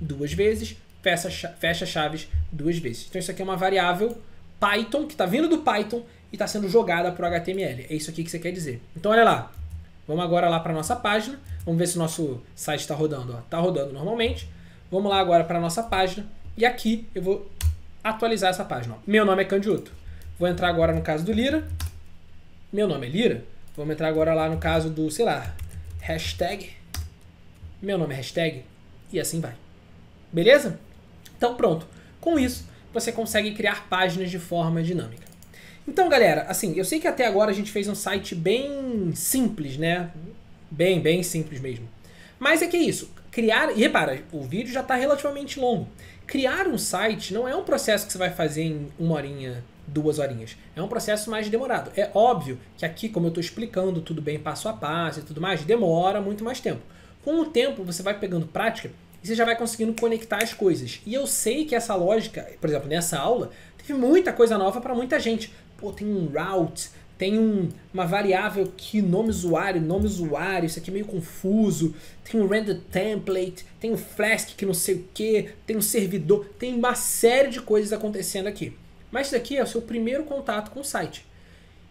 duas vezes, fecha, fecha chaves duas vezes. Então isso aqui é uma variável Python, que está vindo do Python e está sendo jogada para o HTML. É isso aqui que você quer dizer. Então olha lá. Vamos agora lá para nossa página. Vamos ver se o nosso site está rodando. Está rodando normalmente. Vamos lá agora para nossa página. E aqui eu vou atualizar essa página. Ó. Meu nome é Candiuto. Vou entrar agora no caso do Lira. Meu nome é Lira. Vamos entrar agora lá no caso do, sei lá, hashtag, meu nome é hashtag, e assim vai. Beleza? Então pronto. Com isso, você consegue criar páginas de forma dinâmica. Então, galera, assim, eu sei que até agora a gente fez um site bem simples, né? Bem, bem simples mesmo. Mas é que é isso. Criar. E repara, o vídeo já está relativamente longo. Criar um site não é um processo que você vai fazer em uma horinha, duas horinhas. É um processo mais demorado. É óbvio que aqui, como eu estou explicando tudo bem passo a passo e tudo mais, demora muito mais tempo. Com o tempo, você vai pegando prática e você já vai conseguindo conectar as coisas. E eu sei que essa lógica, por exemplo, nessa aula, teve muita coisa nova para muita gente. Pô, tem um route, tem um, uma variável que nome usuário, nome usuário, isso aqui é meio confuso, tem um render template, tem um flask que não sei o que, tem um servidor, tem uma série de coisas acontecendo aqui. Mas isso daqui é o seu primeiro contato com o site.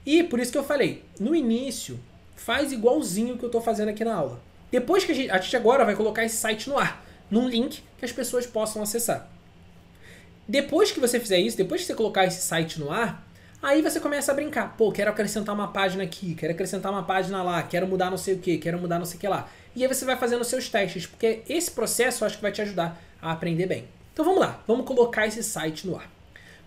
E por isso que eu falei, no início, faz igualzinho o que eu estou fazendo aqui na aula. Depois que a gente, a gente agora vai colocar esse site no ar, num link que as pessoas possam acessar. Depois que você fizer isso, depois que você colocar esse site no ar, aí você começa a brincar. Pô, quero acrescentar uma página aqui, quero acrescentar uma página lá, quero mudar não sei o que, quero mudar não sei o que lá. E aí você vai fazendo seus testes, porque esse processo eu acho que vai te ajudar a aprender bem. Então vamos lá, vamos colocar esse site no ar.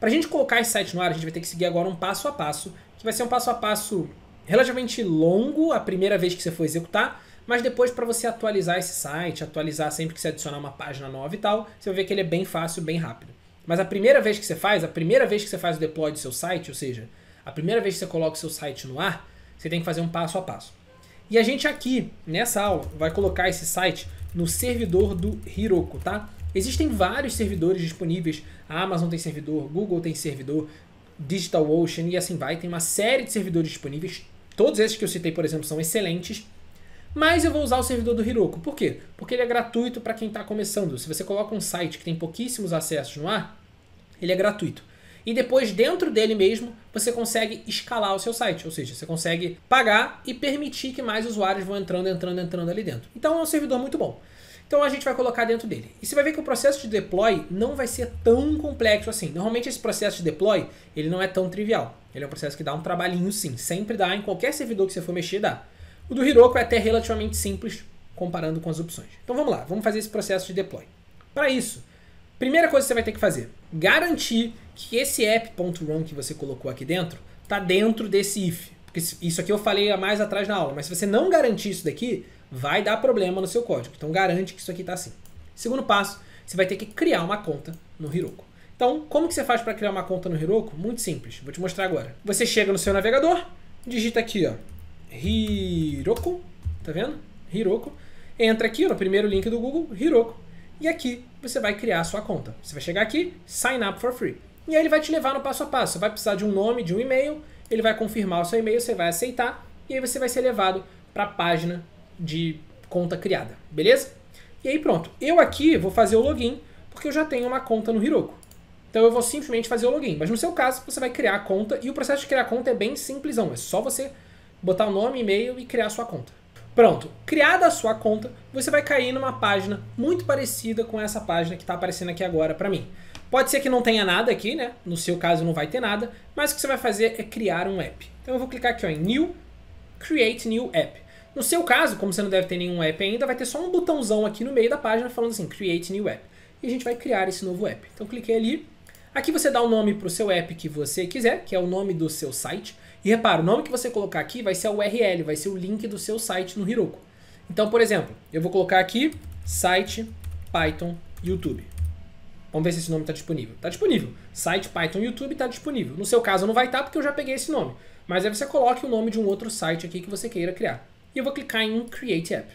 Para a gente colocar esse site no ar, a gente vai ter que seguir agora um passo a passo, que vai ser um passo a passo relativamente longo a primeira vez que você for executar, mas depois para você atualizar esse site, atualizar sempre que você adicionar uma página nova e tal, você vai ver que ele é bem fácil, bem rápido. Mas a primeira vez que você faz, a primeira vez que você faz o deploy do seu site, ou seja, a primeira vez que você coloca o seu site no ar, você tem que fazer um passo a passo. E a gente aqui, nessa aula, vai colocar esse site no servidor do Heroku, tá? Existem vários servidores disponíveis. A Amazon tem servidor, Google tem servidor, DigitalOcean e assim vai. Tem uma série de servidores disponíveis. Todos esses que eu citei, por exemplo, são excelentes. Mas eu vou usar o servidor do Heroku. Por quê? Porque ele é gratuito para quem está começando. Se você coloca um site que tem pouquíssimos acessos no ar, ele é gratuito. E depois, dentro dele mesmo, você consegue escalar o seu site. Ou seja, você consegue pagar e permitir que mais usuários vão entrando, entrando, entrando ali dentro. Então é um servidor muito bom. Então a gente vai colocar dentro dele. E você vai ver que o processo de deploy não vai ser tão complexo assim. Normalmente esse processo de deploy, ele não é tão trivial. Ele é um processo que dá um trabalhinho sim, sempre dá, em qualquer servidor que você for mexer dá. O do Heroku é até relativamente simples comparando com as opções. Então vamos lá, vamos fazer esse processo de deploy. Para isso, primeira coisa que você vai ter que fazer, garantir que esse app.run que você colocou aqui dentro está dentro desse if. Porque isso aqui eu falei mais atrás na aula, mas se você não garantir isso daqui, vai dar problema no seu código. Então garante que isso aqui está assim. Segundo passo, você vai ter que criar uma conta no Heroku. Então, como que você faz para criar uma conta no Heroku? Muito simples, vou te mostrar agora. Você chega no seu navegador, digita aqui, ó, Heroku, tá vendo? Heroku. Entra aqui no primeiro link do Google, Heroku. E aqui você vai criar a sua conta. Você vai chegar aqui, sign up for free. E aí ele vai te levar no passo a passo. Você vai precisar de um nome, de um e-mail, ele vai confirmar o seu e-mail, você vai aceitar, e aí você vai ser levado para a página de conta criada, beleza? E aí pronto, eu aqui vou fazer o login porque eu já tenho uma conta no Heroku. Então eu vou simplesmente fazer o login. Mas no seu caso, você vai criar a conta e o processo de criar a conta é bem simplesão. É só você botar o nome, e-mail e criar a sua conta. Pronto, criada a sua conta, você vai cair numa página muito parecida com essa página que está aparecendo aqui agora para mim. Pode ser que não tenha nada aqui, né? No seu caso não vai ter nada, mas o que você vai fazer é criar um app. Então eu vou clicar aqui ó, em New, Create New App. No seu caso, como você não deve ter nenhum app ainda, vai ter só um botãozão aqui no meio da página falando assim, Create New App. E a gente vai criar esse novo app. Então cliquei ali. Aqui você dá o nome para o seu app que você quiser, que é o nome do seu site. E repara, o nome que você colocar aqui vai ser a URL, vai ser o link do seu site no Heroku. Então, por exemplo, eu vou colocar aqui site Python YouTube. Vamos ver se esse nome está disponível. Está disponível. Site Python YouTube está disponível. No seu caso não vai estar tá porque eu já peguei esse nome. Mas aí você coloque o nome de um outro site aqui que você queira criar e eu vou clicar em Create App.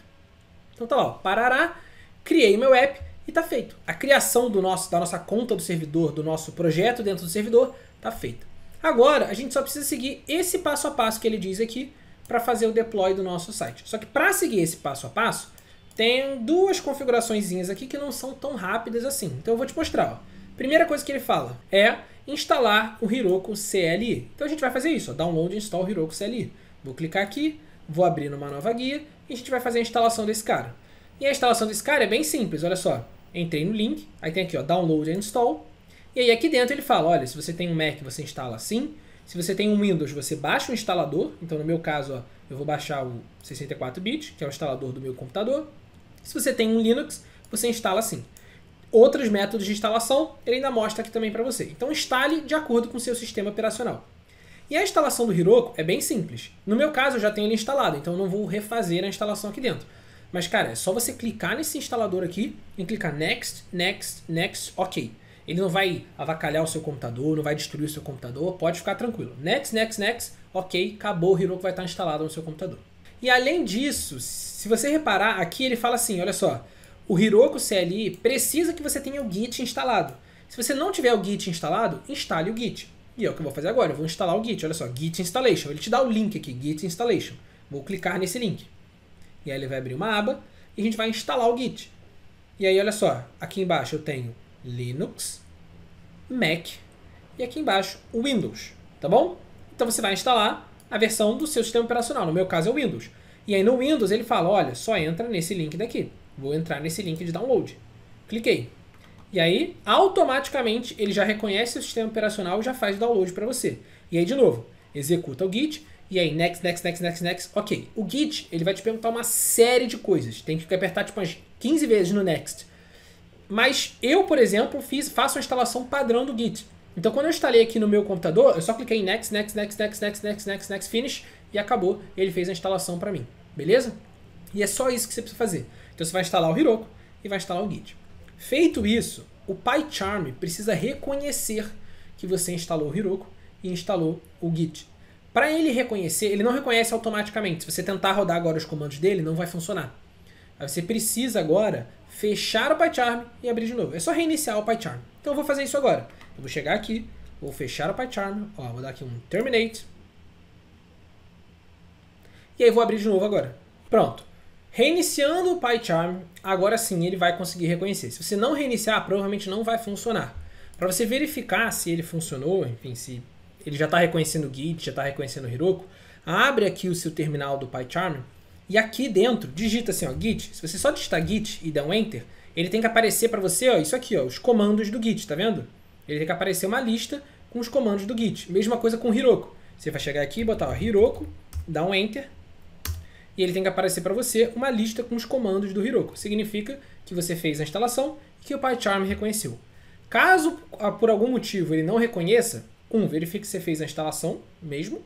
Então tá lá, parará, criei meu app e tá feito. A criação do nosso, da nossa conta do servidor, do nosso projeto dentro do servidor, tá feita. Agora, a gente só precisa seguir esse passo a passo que ele diz aqui para fazer o deploy do nosso site. Só que para seguir esse passo a passo, tem duas configuraçõezinhas aqui que não são tão rápidas assim. Então eu vou te mostrar. Ó. Primeira coisa que ele fala é instalar o Heroku CLI. Então a gente vai fazer isso, ó, download e install Heroku CLI. Vou clicar aqui, vou abrir numa nova guia e a gente vai fazer a instalação desse cara. E a instalação desse cara é bem simples, olha só. Entrei no link, aí tem aqui ó, download and install. E aí aqui dentro ele fala, olha, se você tem um Mac você instala assim, se você tem um Windows você baixa o instalador, então no meu caso ó, eu vou baixar o 64-bit, que é o instalador do meu computador. Se você tem um Linux, você instala assim. Outros métodos de instalação ele ainda mostra aqui também para você. Então instale de acordo com o seu sistema operacional. E a instalação do Hiroko é bem simples. No meu caso, eu já tenho ele instalado, então eu não vou refazer a instalação aqui dentro. Mas, cara, é só você clicar nesse instalador aqui e clicar Next, Next, Next, OK. Ele não vai avacalhar o seu computador, não vai destruir o seu computador, pode ficar tranquilo. Next, Next, Next, OK, acabou, o Hiroko vai estar instalado no seu computador. E além disso, se você reparar, aqui ele fala assim, olha só, o Hiroko CLI precisa que você tenha o Git instalado. Se você não tiver o Git instalado, instale o Git. E é o que eu vou fazer agora. Eu vou instalar o Git. Olha só, Git Installation. Ele te dá o link aqui, Git Installation. Vou clicar nesse link. E aí ele vai abrir uma aba e a gente vai instalar o Git. E aí, olha só, aqui embaixo eu tenho Linux, Mac e aqui embaixo Windows, tá bom? Então você vai instalar a versão do seu sistema operacional, no meu caso é o Windows. E aí no Windows ele fala, olha, só entra nesse link daqui. Vou entrar nesse link de download. Cliquei. E aí, automaticamente, ele já reconhece o sistema operacional e já faz o download para você. E aí, de novo, executa o Git, e aí, next, next, next, next, next, ok. O Git, ele vai te perguntar uma série de coisas. Tem que apertar, tipo, umas 15 vezes no next. Mas eu, por exemplo, fiz, faço a instalação padrão do Git. Então, quando eu instalei aqui no meu computador, eu só cliquei em next, next, next, next, next, next, next, next, finish, e acabou. Ele fez a instalação para mim. Beleza? E é só isso que você precisa fazer. Então, você vai instalar o Heroku e vai instalar o Git. Feito isso, o PyCharm precisa reconhecer que você instalou o Heroku e instalou o Git. Para ele reconhecer, ele não reconhece automaticamente. Se você tentar rodar agora os comandos dele, não vai funcionar. você precisa agora fechar o PyCharm e abrir de novo. É só reiniciar o PyCharm. Então eu vou fazer isso agora. Eu vou chegar aqui, vou fechar o PyCharm, ó, vou dar aqui um terminate. E aí vou abrir de novo agora. Pronto. Reiniciando o PyCharm, agora sim ele vai conseguir reconhecer. Se você não reiniciar, provavelmente não vai funcionar. Para você verificar se ele funcionou, enfim, se ele já está reconhecendo o Git, já está reconhecendo o Heroku, abre aqui o seu terminal do PyCharm e aqui dentro digita assim, ó, Git. Se você só digitar Git e der um Enter, ele tem que aparecer para você, ó, isso aqui, ó, os comandos do Git, tá vendo? Ele tem que aparecer uma lista com os comandos do Git. Mesma coisa com o hiroko Você vai chegar aqui e botar ó, hiroko dá um Enter, e ele tem que aparecer para você uma lista com os comandos do Heroku. Significa que você fez a instalação e que o PyCharm reconheceu. Caso ah, por algum motivo ele não reconheça, um, verifique se você fez a instalação mesmo,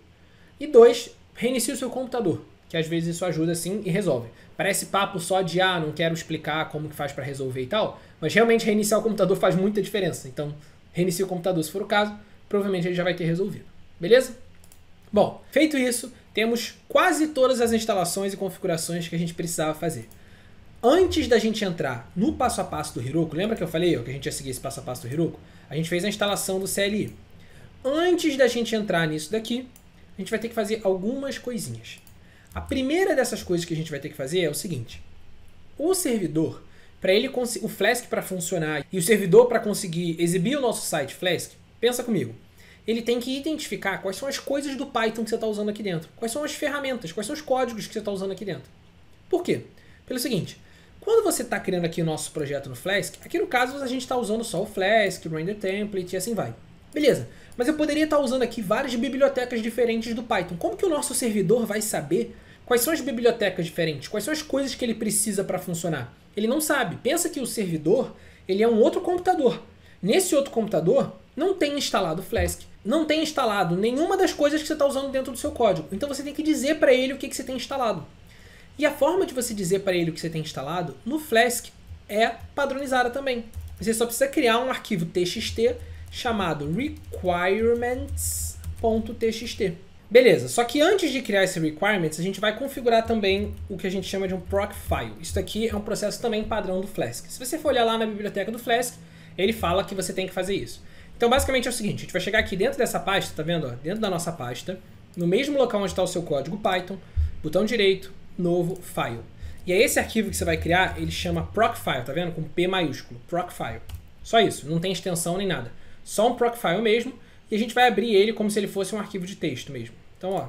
e dois, reinicie o seu computador, que às vezes isso ajuda sim e resolve. Parece papo só de ah, não quero explicar como que faz para resolver e tal, mas realmente reiniciar o computador faz muita diferença. Então, reinicie o computador se for o caso, provavelmente ele já vai ter resolvido. Beleza? Bom, feito isso, temos quase todas as instalações e configurações que a gente precisava fazer. Antes da gente entrar no passo a passo do Heroku, lembra que eu falei ó, que a gente ia seguir esse passo a passo do Heroku? A gente fez a instalação do CLI. Antes da gente entrar nisso daqui, a gente vai ter que fazer algumas coisinhas. A primeira dessas coisas que a gente vai ter que fazer é o seguinte: o servidor, para ele o Flask para funcionar e o servidor para conseguir exibir o nosso site Flask, pensa comigo ele tem que identificar quais são as coisas do Python que você está usando aqui dentro. Quais são as ferramentas, quais são os códigos que você está usando aqui dentro. Por quê? Pelo seguinte, quando você está criando aqui o nosso projeto no Flask, aqui no caso a gente está usando só o Flask, o Render Template e assim vai. Beleza, mas eu poderia estar tá usando aqui várias bibliotecas diferentes do Python. Como que o nosso servidor vai saber quais são as bibliotecas diferentes? Quais são as coisas que ele precisa para funcionar? Ele não sabe. Pensa que o servidor ele é um outro computador. Nesse outro computador não tem instalado o Flask não tem instalado nenhuma das coisas que você está usando dentro do seu código. Então você tem que dizer para ele o que, que você tem instalado. E a forma de você dizer para ele o que você tem instalado no Flask é padronizada também. Você só precisa criar um arquivo txt chamado requirements.txt. Beleza, só que antes de criar esse requirements, a gente vai configurar também o que a gente chama de um proc file. Isso aqui é um processo também padrão do Flask. Se você for olhar lá na biblioteca do Flask, ele fala que você tem que fazer isso. Então, basicamente é o seguinte, a gente vai chegar aqui dentro dessa pasta, tá vendo? dentro da nossa pasta, no mesmo local onde está o seu código Python, botão direito, novo, file. E é esse arquivo que você vai criar, ele chama procfile, tá vendo? Com P maiúsculo, procfile. Só isso, não tem extensão nem nada. Só um procfile mesmo, e a gente vai abrir ele como se ele fosse um arquivo de texto mesmo. Então, ó,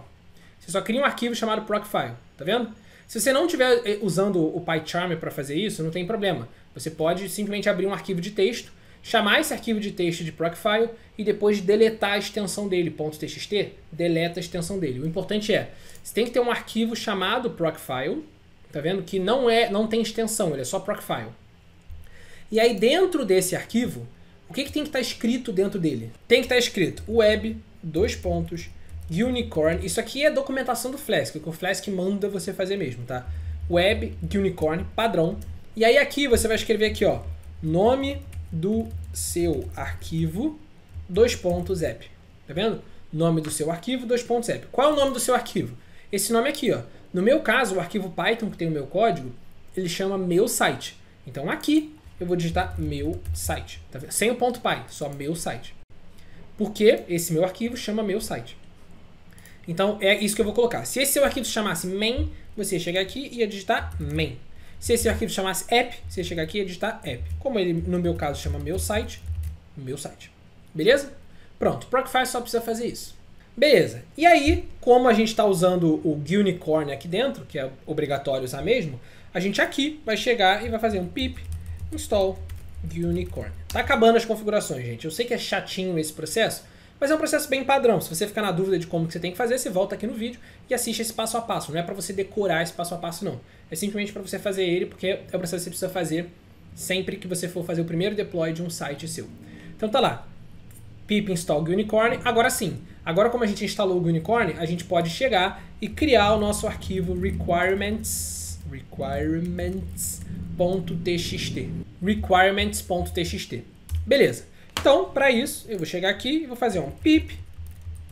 você só cria um arquivo chamado procfile, tá vendo? Se você não estiver eh, usando o PyCharm para fazer isso, não tem problema. Você pode simplesmente abrir um arquivo de texto chamar esse arquivo de texto de procfile e depois deletar a extensão dele, .txt, deleta a extensão dele. O importante é, você tem que ter um arquivo chamado procfile, tá vendo? Que não é, não tem extensão, ele é só procfile. E aí dentro desse arquivo, o que, que tem que estar tá escrito dentro dele? Tem que estar tá escrito web, dois pontos, unicorn, isso aqui é documentação do Flask, que o Flask manda você fazer mesmo, tá? Web, unicorn, padrão. E aí aqui você vai escrever aqui, ó, nome do seu arquivo, dois pontos app. Tá vendo? Nome do seu arquivo, dois pontos app. Qual é o nome do seu arquivo? Esse nome aqui, ó. No meu caso, o arquivo Python que tem o meu código, ele chama meu site. Então aqui eu vou digitar meu site, tá vendo? Sem o ponto .py, só meu site. Porque esse meu arquivo chama meu site. Então é isso que eu vou colocar. Se esse seu arquivo se chamasse main, você ia chegar aqui e ia digitar main. Se esse arquivo chamasse app, você chegar aqui e editar app. Como ele, no meu caso, chama meu site, meu site. Beleza? Pronto, Procfile só precisa fazer isso. Beleza. E aí, como a gente está usando o Unicorn aqui dentro, que é obrigatório usar mesmo, a gente aqui vai chegar e vai fazer um pip install Unicorn. Tá acabando as configurações, gente. Eu sei que é chatinho esse processo, mas é um processo bem padrão. Se você ficar na dúvida de como que você tem que fazer, você volta aqui no vídeo e assiste esse passo a passo. Não é para você decorar esse passo a passo, não. É simplesmente para você fazer ele, porque é o processo que você precisa fazer sempre que você for fazer o primeiro deploy de um site seu. Então tá lá. Pip install Unicorn. Agora sim. Agora como a gente instalou o Unicorn, a gente pode chegar e criar o nosso arquivo requirements requirements.txt requirements.txt. Beleza. Então, para isso, eu vou chegar aqui e vou fazer um pip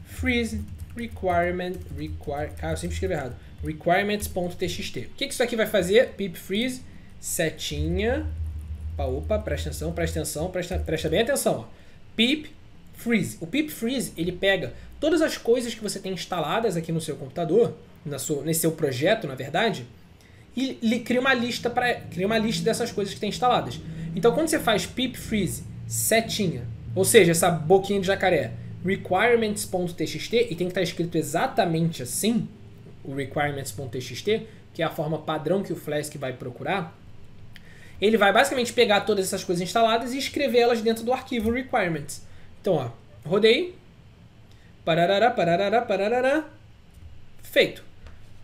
freeze requirement require, ah, eu sempre escrevo errado. requirements.txt. O que, que isso aqui vai fazer? pip freeze setinha opa, opa, presta atenção, presta atenção, presta, presta bem atenção, ó. pip freeze. O pip freeze, ele pega todas as coisas que você tem instaladas aqui no seu computador, na sua, nesse seu projeto, na verdade, e cria uma lista para cria uma lista dessas coisas que tem instaladas. Então, quando você faz pip freeze setinha. Ou seja, essa boquinha de jacaré. Requirements.txt, e tem que estar tá escrito exatamente assim, o requirements.txt, que é a forma padrão que o Flask vai procurar, ele vai basicamente pegar todas essas coisas instaladas e escrever elas dentro do arquivo requirements. Então, ó, rodei. Parará, parará, parará. Feito.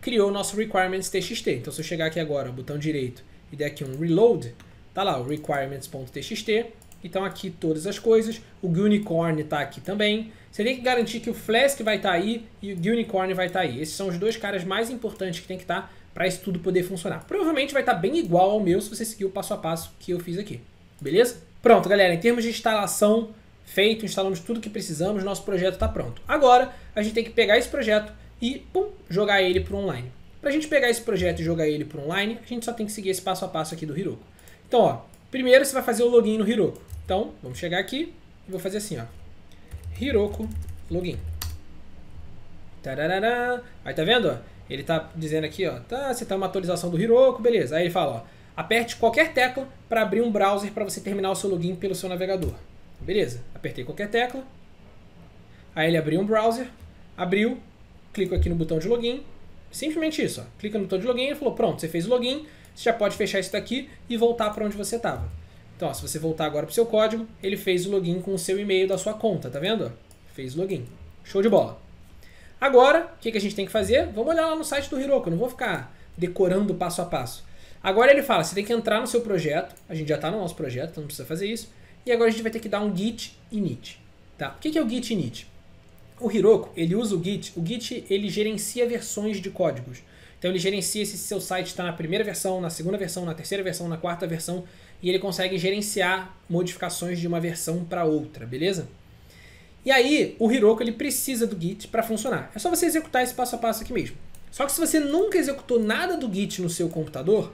Criou o nosso requirements.txt. Então, se eu chegar aqui agora, botão direito, e der aqui um reload, tá lá o requirements.txt. Então aqui todas as coisas. O Unicorn está aqui também. Você tem que garantir que o Flask vai estar tá aí e o Unicorn vai estar tá aí. Esses são os dois caras mais importantes que tem que estar tá para isso tudo poder funcionar. Provavelmente vai estar tá bem igual ao meu se você seguir o passo a passo que eu fiz aqui. Beleza? Pronto, galera. Em termos de instalação feito, instalamos tudo que precisamos, nosso projeto está pronto. Agora, a gente tem que pegar esse projeto e pum, jogar ele para online. Para a gente pegar esse projeto e jogar ele para online, a gente só tem que seguir esse passo a passo aqui do Hiroko. Então, ó, primeiro você vai fazer o login no Hiroko. Então, vamos chegar aqui e vou fazer assim, ó. Hiroko login. Tararara. Aí tá vendo? Ele tá dizendo aqui, ó, tá, você tá uma atualização do Hiroko, beleza. Aí ele fala, ó, aperte qualquer tecla para abrir um browser para você terminar o seu login pelo seu navegador. Beleza? Apertei qualquer tecla. Aí ele abriu um browser, abriu, clico aqui no botão de login. Simplesmente isso, ó. Clica no botão de login, ele falou, pronto, você fez o login, você já pode fechar isso daqui e voltar para onde você estava. Então, ó, se você voltar agora para o seu código, ele fez o login com o seu e-mail da sua conta, tá vendo? Fez o login. Show de bola. Agora, o que, que a gente tem que fazer? Vamos olhar lá no site do Hiroko, não vou ficar decorando passo a passo. Agora ele fala, você tem que entrar no seu projeto, a gente já está no nosso projeto, então não precisa fazer isso. E agora a gente vai ter que dar um git init. Tá? O que, que é o git init? O Hiroko, ele usa o git, o git ele gerencia versões de códigos. Então ele gerencia se seu site está na primeira versão, na segunda versão, na terceira versão, na quarta versão e ele consegue gerenciar modificações de uma versão para outra, beleza? E aí, o Hiroko ele precisa do Git para funcionar. É só você executar esse passo a passo aqui mesmo. Só que se você nunca executou nada do Git no seu computador,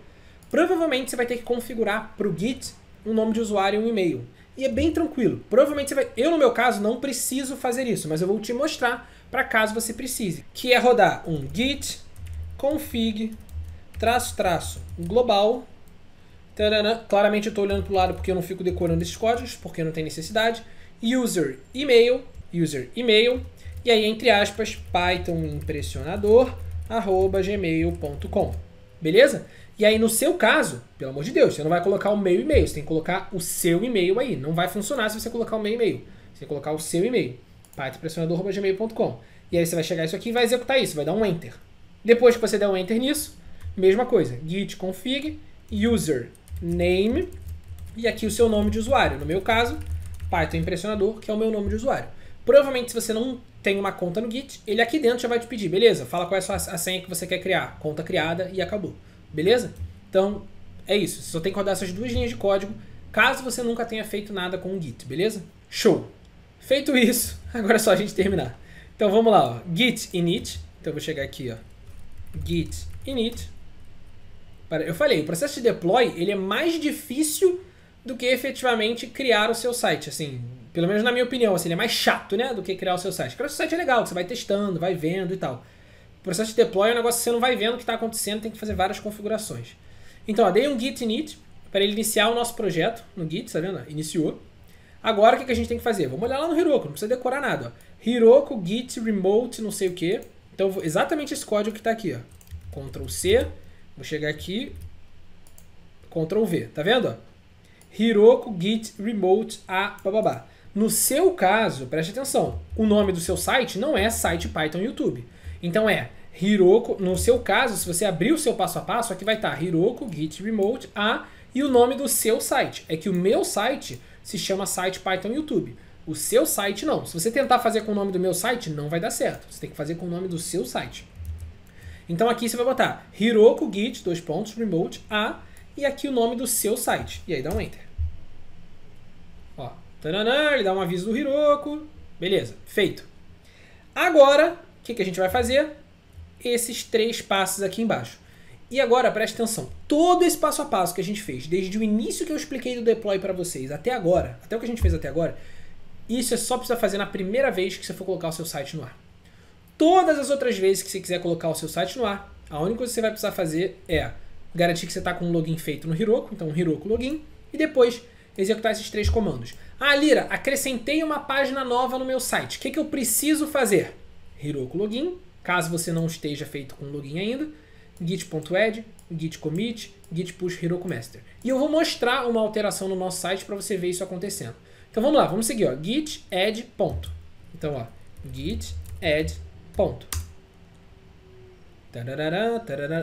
provavelmente você vai ter que configurar para o Git um nome de usuário e um e-mail. E é bem tranquilo. Provavelmente você vai. Eu, no meu caso, não preciso fazer isso, mas eu vou te mostrar para caso você precise. Que é rodar um git config traço traço global Tarana, claramente eu estou olhando para o lado porque eu não fico decorando esses códigos, porque não tem necessidade. User email, user email, e aí entre aspas, Python impressionador, arroba gmail.com. Beleza? E aí no seu caso, pelo amor de Deus, você não vai colocar o meu e-mail, você tem que colocar o seu e-mail aí. Não vai funcionar se você colocar o meu e-mail. Você tem que colocar o seu e-mail, pythonpressionador.gmail.com. E aí você vai chegar isso aqui e vai executar isso, vai dar um enter. Depois que você der um enter nisso, mesma coisa, git config user name e aqui o seu nome de usuário. No meu caso, Python Impressionador, que é o meu nome de usuário. Provavelmente, se você não tem uma conta no Git, ele aqui dentro já vai te pedir, beleza, fala qual é a senha que você quer criar. Conta criada e acabou. Beleza? Então, é isso. Você só tem que rodar essas duas linhas de código, caso você nunca tenha feito nada com o Git, beleza? Show! Feito isso, [laughs] agora é só a gente terminar. Então, vamos lá. Ó. Git init. Então, eu vou chegar aqui. ó Git init. Eu falei, o processo de deploy ele é mais difícil do que efetivamente criar o seu site, assim, pelo menos na minha opinião, assim, ele é mais chato, né, do que criar o seu site. Criar o seu site é legal, você vai testando, vai vendo e tal. O processo de deploy é um negócio que você não vai vendo o que está acontecendo, tem que fazer várias configurações. Então, ó, dei um git init para ele iniciar o nosso projeto no git, tá vendo? Iniciou. Agora o que a gente tem que fazer? Vamos olhar lá no Heroku, não precisa decorar nada. Ó. Heroku git remote não sei o que. Então, exatamente esse código que está aqui, ó. Ctrl C, Vou chegar aqui, Ctrl V, tá vendo? Hiroko Git Remote A bababá. No seu caso, preste atenção, o nome do seu site não é site Python YouTube. Então é Hiroko, no seu caso, se você abrir o seu passo a passo, aqui vai estar tá Hiroko Git Remote A e o nome do seu site. É que o meu site se chama site Python YouTube. O seu site não. Se você tentar fazer com o nome do meu site, não vai dar certo. Você tem que fazer com o nome do seu site. Então aqui você vai botar Hiroko Git, dois pontos, remote, a, e aqui o nome do seu site. E aí dá um enter. Ó, taranã, ele dá um aviso do Hiroko. Beleza, feito. Agora, o que, que a gente vai fazer? Esses três passos aqui embaixo. E agora, preste atenção. Todo esse passo a passo que a gente fez, desde o início que eu expliquei do deploy para vocês até agora, até o que a gente fez até agora, isso é só precisa fazer na primeira vez que você for colocar o seu site no ar. Todas as outras vezes que você quiser colocar o seu site no ar, a única coisa que você vai precisar fazer é garantir que você está com um login feito no Heroku, então Heroku login, e depois executar esses três comandos. Ah, Lira, acrescentei uma página nova no meu site. O que, que eu preciso fazer? Heroku login, caso você não esteja feito com login ainda, git.add, git commit, git push Heroku master. E eu vou mostrar uma alteração no nosso site para você ver isso acontecendo. Então vamos lá, vamos seguir, ó, git add ponto. Então, ó, git add Ponto.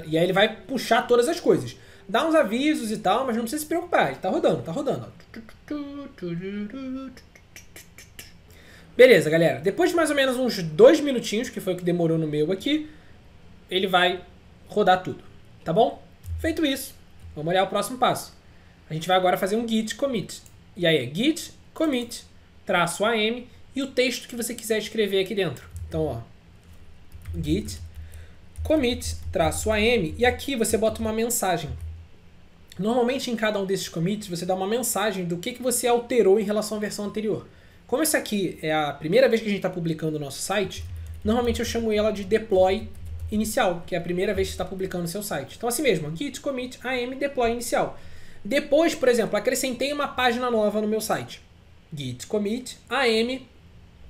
E aí ele vai puxar todas as coisas. Dá uns avisos e tal, mas não precisa se preocupar. Ele tá rodando, tá rodando. Beleza, galera. Depois de mais ou menos uns dois minutinhos, que foi o que demorou no meu aqui, ele vai rodar tudo. Tá bom? Feito isso, vamos olhar o próximo passo. A gente vai agora fazer um git commit. E aí é git commit traço am e o texto que você quiser escrever aqui dentro. Então, ó, git commit-am e aqui você bota uma mensagem. Normalmente em cada um desses commits você dá uma mensagem do que, que você alterou em relação à versão anterior. Como esse aqui é a primeira vez que a gente está publicando o nosso site, normalmente eu chamo ela de deploy inicial, que é a primeira vez que está publicando o seu site. Então assim mesmo, git commit am deploy inicial. Depois, por exemplo, acrescentei uma página nova no meu site. git commit am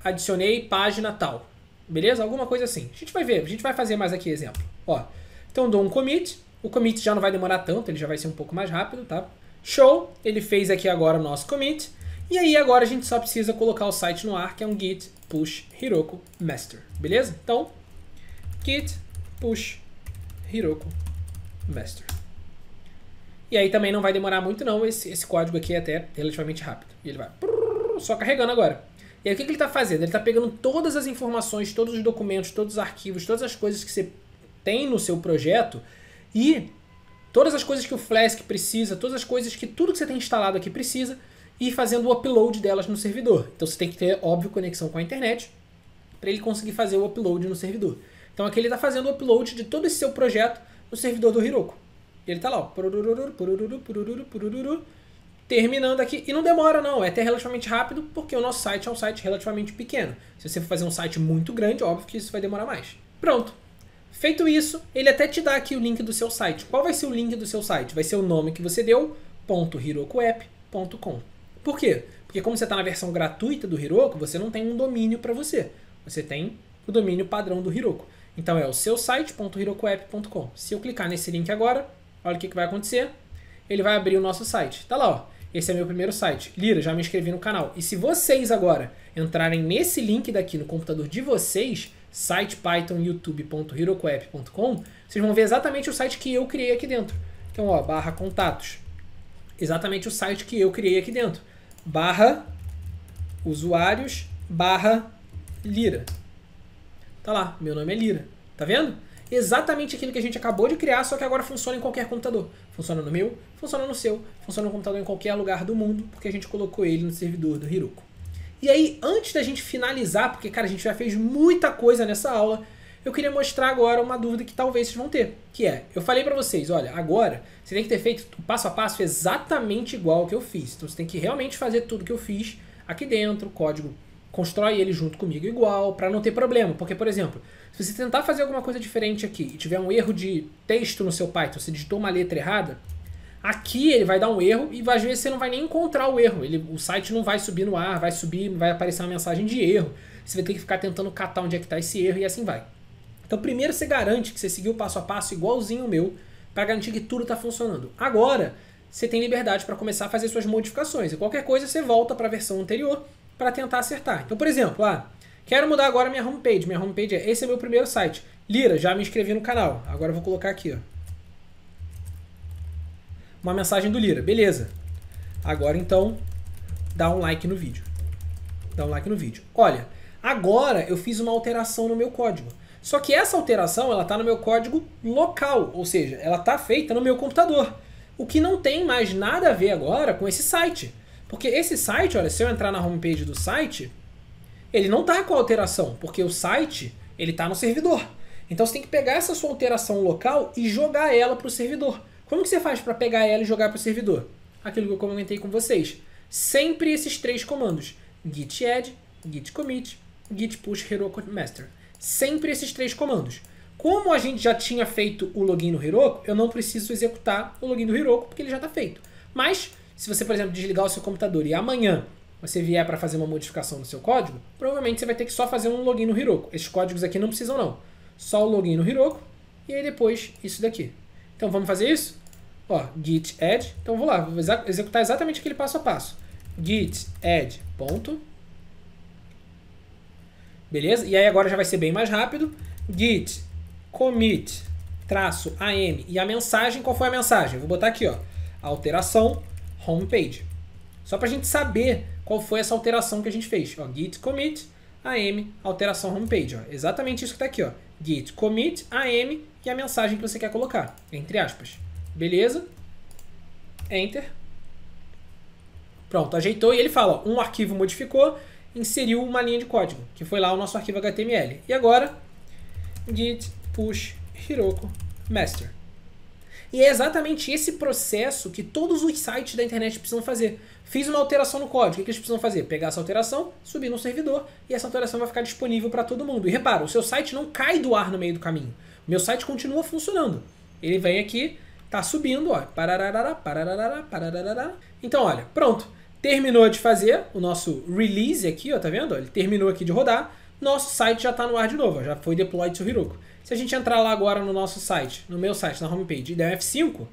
adicionei página tal. Beleza? Alguma coisa assim. A gente vai ver, a gente vai fazer mais aqui exemplo. Ó, então dou um commit, o commit já não vai demorar tanto, ele já vai ser um pouco mais rápido, tá? Show, ele fez aqui agora o nosso commit. E aí agora a gente só precisa colocar o site no ar, que é um git push Heroku master, beleza? Então, git push Heroku master. E aí também não vai demorar muito não, esse, esse código aqui é até relativamente rápido. E ele vai só carregando agora. E aí o que, que ele está fazendo? Ele está pegando todas as informações, todos os documentos, todos os arquivos, todas as coisas que você tem no seu projeto e todas as coisas que o Flask precisa, todas as coisas que tudo que você tem instalado aqui precisa e fazendo o upload delas no servidor. Então você tem que ter, óbvio, conexão com a internet para ele conseguir fazer o upload no servidor. Então aqui ele está fazendo o upload de todo esse seu projeto no servidor do Heroku. E ele está lá, ó, terminando aqui. E não demora, não. É até relativamente rápido, porque o nosso site é um site relativamente pequeno. Se você for fazer um site muito grande, óbvio que isso vai demorar mais. Pronto. Feito isso, ele até te dá aqui o link do seu site. Qual vai ser o link do seu site? Vai ser o nome que você deu, .hirokuapp.com. Por quê? Porque como você está na versão gratuita do Heroku, você não tem um domínio para você. Você tem o domínio padrão do Heroku. Então é o seu site.hirokuapp.com. Se eu clicar nesse link agora, olha o que, que vai acontecer. Ele vai abrir o nosso site. Tá lá, ó esse é meu primeiro site. Lira, já me inscrevi no canal. E se vocês agora entrarem nesse link daqui no computador de vocês, site vocês vão ver exatamente o site que eu criei aqui dentro. Então, ó, barra contatos. Exatamente o site que eu criei aqui dentro. Barra usuários, barra Lira. Tá lá, meu nome é Lira. Tá vendo? Exatamente aquilo que a gente acabou de criar, só que agora funciona em qualquer computador. Funciona no meu, funciona no seu, funciona no computador em qualquer lugar do mundo, porque a gente colocou ele no servidor do Heroku. E aí, antes da gente finalizar, porque, cara, a gente já fez muita coisa nessa aula, eu queria mostrar agora uma dúvida que talvez vocês vão ter, que é, eu falei para vocês, olha, agora você tem que ter feito o passo a passo exatamente igual ao que eu fiz. Então você tem que realmente fazer tudo que eu fiz aqui dentro, o código, constrói ele junto comigo igual, para não ter problema. Porque, por exemplo, se você tentar fazer alguma coisa diferente aqui e tiver um erro de texto no seu Python, você digitou uma letra errada, aqui ele vai dar um erro e às vezes você não vai nem encontrar o erro. Ele, o site não vai subir no ar, vai subir, vai aparecer uma mensagem de erro. Você vai ter que ficar tentando catar onde é que está esse erro e assim vai. Então primeiro você garante que você seguiu o passo a passo igualzinho o meu para garantir que tudo está funcionando. Agora você tem liberdade para começar a fazer suas modificações. E qualquer coisa você volta para a versão anterior para tentar acertar. Então, por exemplo, ah, Quero mudar agora minha homepage. Minha homepage é esse é meu primeiro site. Lira, já me inscrevi no canal. Agora eu vou colocar aqui, ó. Uma mensagem do Lira, beleza. Agora então, dá um like no vídeo. Dá um like no vídeo. Olha, agora eu fiz uma alteração no meu código. Só que essa alteração, ela tá no meu código local, ou seja, ela tá feita no meu computador. O que não tem mais nada a ver agora com esse site. Porque esse site, olha, se eu entrar na homepage do site, ele não está com a alteração, porque o site ele está no servidor. Então você tem que pegar essa sua alteração local e jogar ela para o servidor. Como que você faz para pegar ela e jogar para o servidor? Aquilo que eu comentei com vocês. Sempre esses três comandos: git add, git commit, git push Heroku master. Sempre esses três comandos. Como a gente já tinha feito o login no Heroku, eu não preciso executar o login do Heroku porque ele já está feito. Mas se você, por exemplo, desligar o seu computador e amanhã você vier para fazer uma modificação no seu código, provavelmente você vai ter que só fazer um login no Heroku. Esses códigos aqui não precisam não. Só o login no Heroku e aí depois isso daqui. Então vamos fazer isso? Ó, git add. Então vou lá, vou executar exatamente aquele passo a passo. git add ponto. Beleza? E aí agora já vai ser bem mais rápido. git commit traço am e a mensagem, qual foi a mensagem? Vou botar aqui, ó, alteração homepage. Só para a gente saber qual foi essa alteração que a gente fez. Ó, git commit am alteração homepage. Ó. Exatamente isso que está aqui. Ó. Git commit am e é a mensagem que você quer colocar, entre aspas. Beleza? Enter. Pronto, ajeitou e ele fala, ó, um arquivo modificou, inseriu uma linha de código, que foi lá o nosso arquivo HTML. E agora, git push Heroku master. E é exatamente esse processo que todos os sites da internet precisam fazer. Fiz uma alteração no código, o que eles precisam fazer? Pegar essa alteração, subir no servidor e essa alteração vai ficar disponível para todo mundo. E repara, o seu site não cai do ar no meio do caminho. meu site continua funcionando. Ele vem aqui, tá subindo, ó. Pararará, pararará, pararará. Então, olha, pronto. Terminou de fazer o nosso release aqui, ó, tá vendo? Ele terminou aqui de rodar. Nosso site já está no ar de novo, ó, já foi deployed seu Heroku. Se a gente entrar lá agora no nosso site, no meu site, na homepage, e der F5,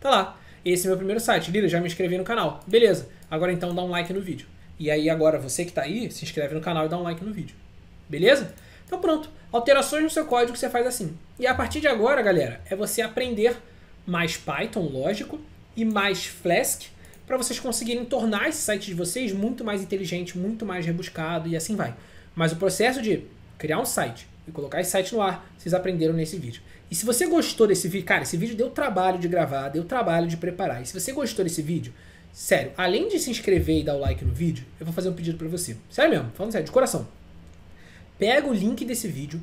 tá lá. Esse é meu primeiro site. Lira, já me inscrevi no canal. Beleza. Agora então dá um like no vídeo. E aí agora você que está aí, se inscreve no canal e dá um like no vídeo. Beleza? Então pronto. Alterações no seu código você faz assim. E a partir de agora, galera, é você aprender mais Python, lógico, e mais Flask para vocês conseguirem tornar esse site de vocês muito mais inteligente, muito mais rebuscado e assim vai. Mas o processo de criar um site, e colocar esse site no ar. Vocês aprenderam nesse vídeo. E se você gostou desse vídeo, cara, esse vídeo deu trabalho de gravar, deu trabalho de preparar. E se você gostou desse vídeo, sério, além de se inscrever e dar o like no vídeo, eu vou fazer um pedido para você. Sério mesmo, falando sério, de coração. Pega o link desse vídeo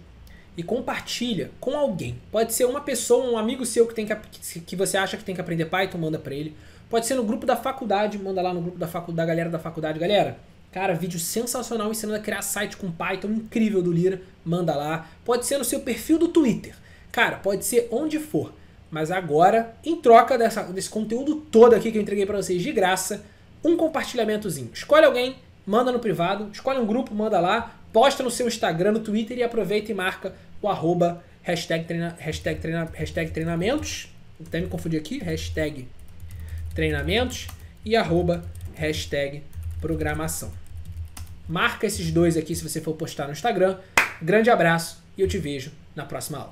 e compartilha com alguém. Pode ser uma pessoa, um amigo seu que, tem que, que você acha que tem que aprender Python, manda para ele. Pode ser no grupo da faculdade, manda lá no grupo da, facu, da galera da faculdade. Galera, Cara, vídeo sensacional ensinando a criar site com Python, incrível do Lira, manda lá. Pode ser no seu perfil do Twitter. Cara, pode ser onde for. Mas agora, em troca dessa, desse conteúdo todo aqui que eu entreguei para vocês de graça, um compartilhamentozinho. Escolhe alguém, manda no privado, escolhe um grupo, manda lá, posta no seu Instagram, no Twitter e aproveita e marca o arroba hashtag, treina, hashtag, treina, hashtag treinamentos, até me confundir aqui, hashtag treinamentos e arroba hashtag programação. Marca esses dois aqui se você for postar no Instagram. Grande abraço e eu te vejo na próxima aula.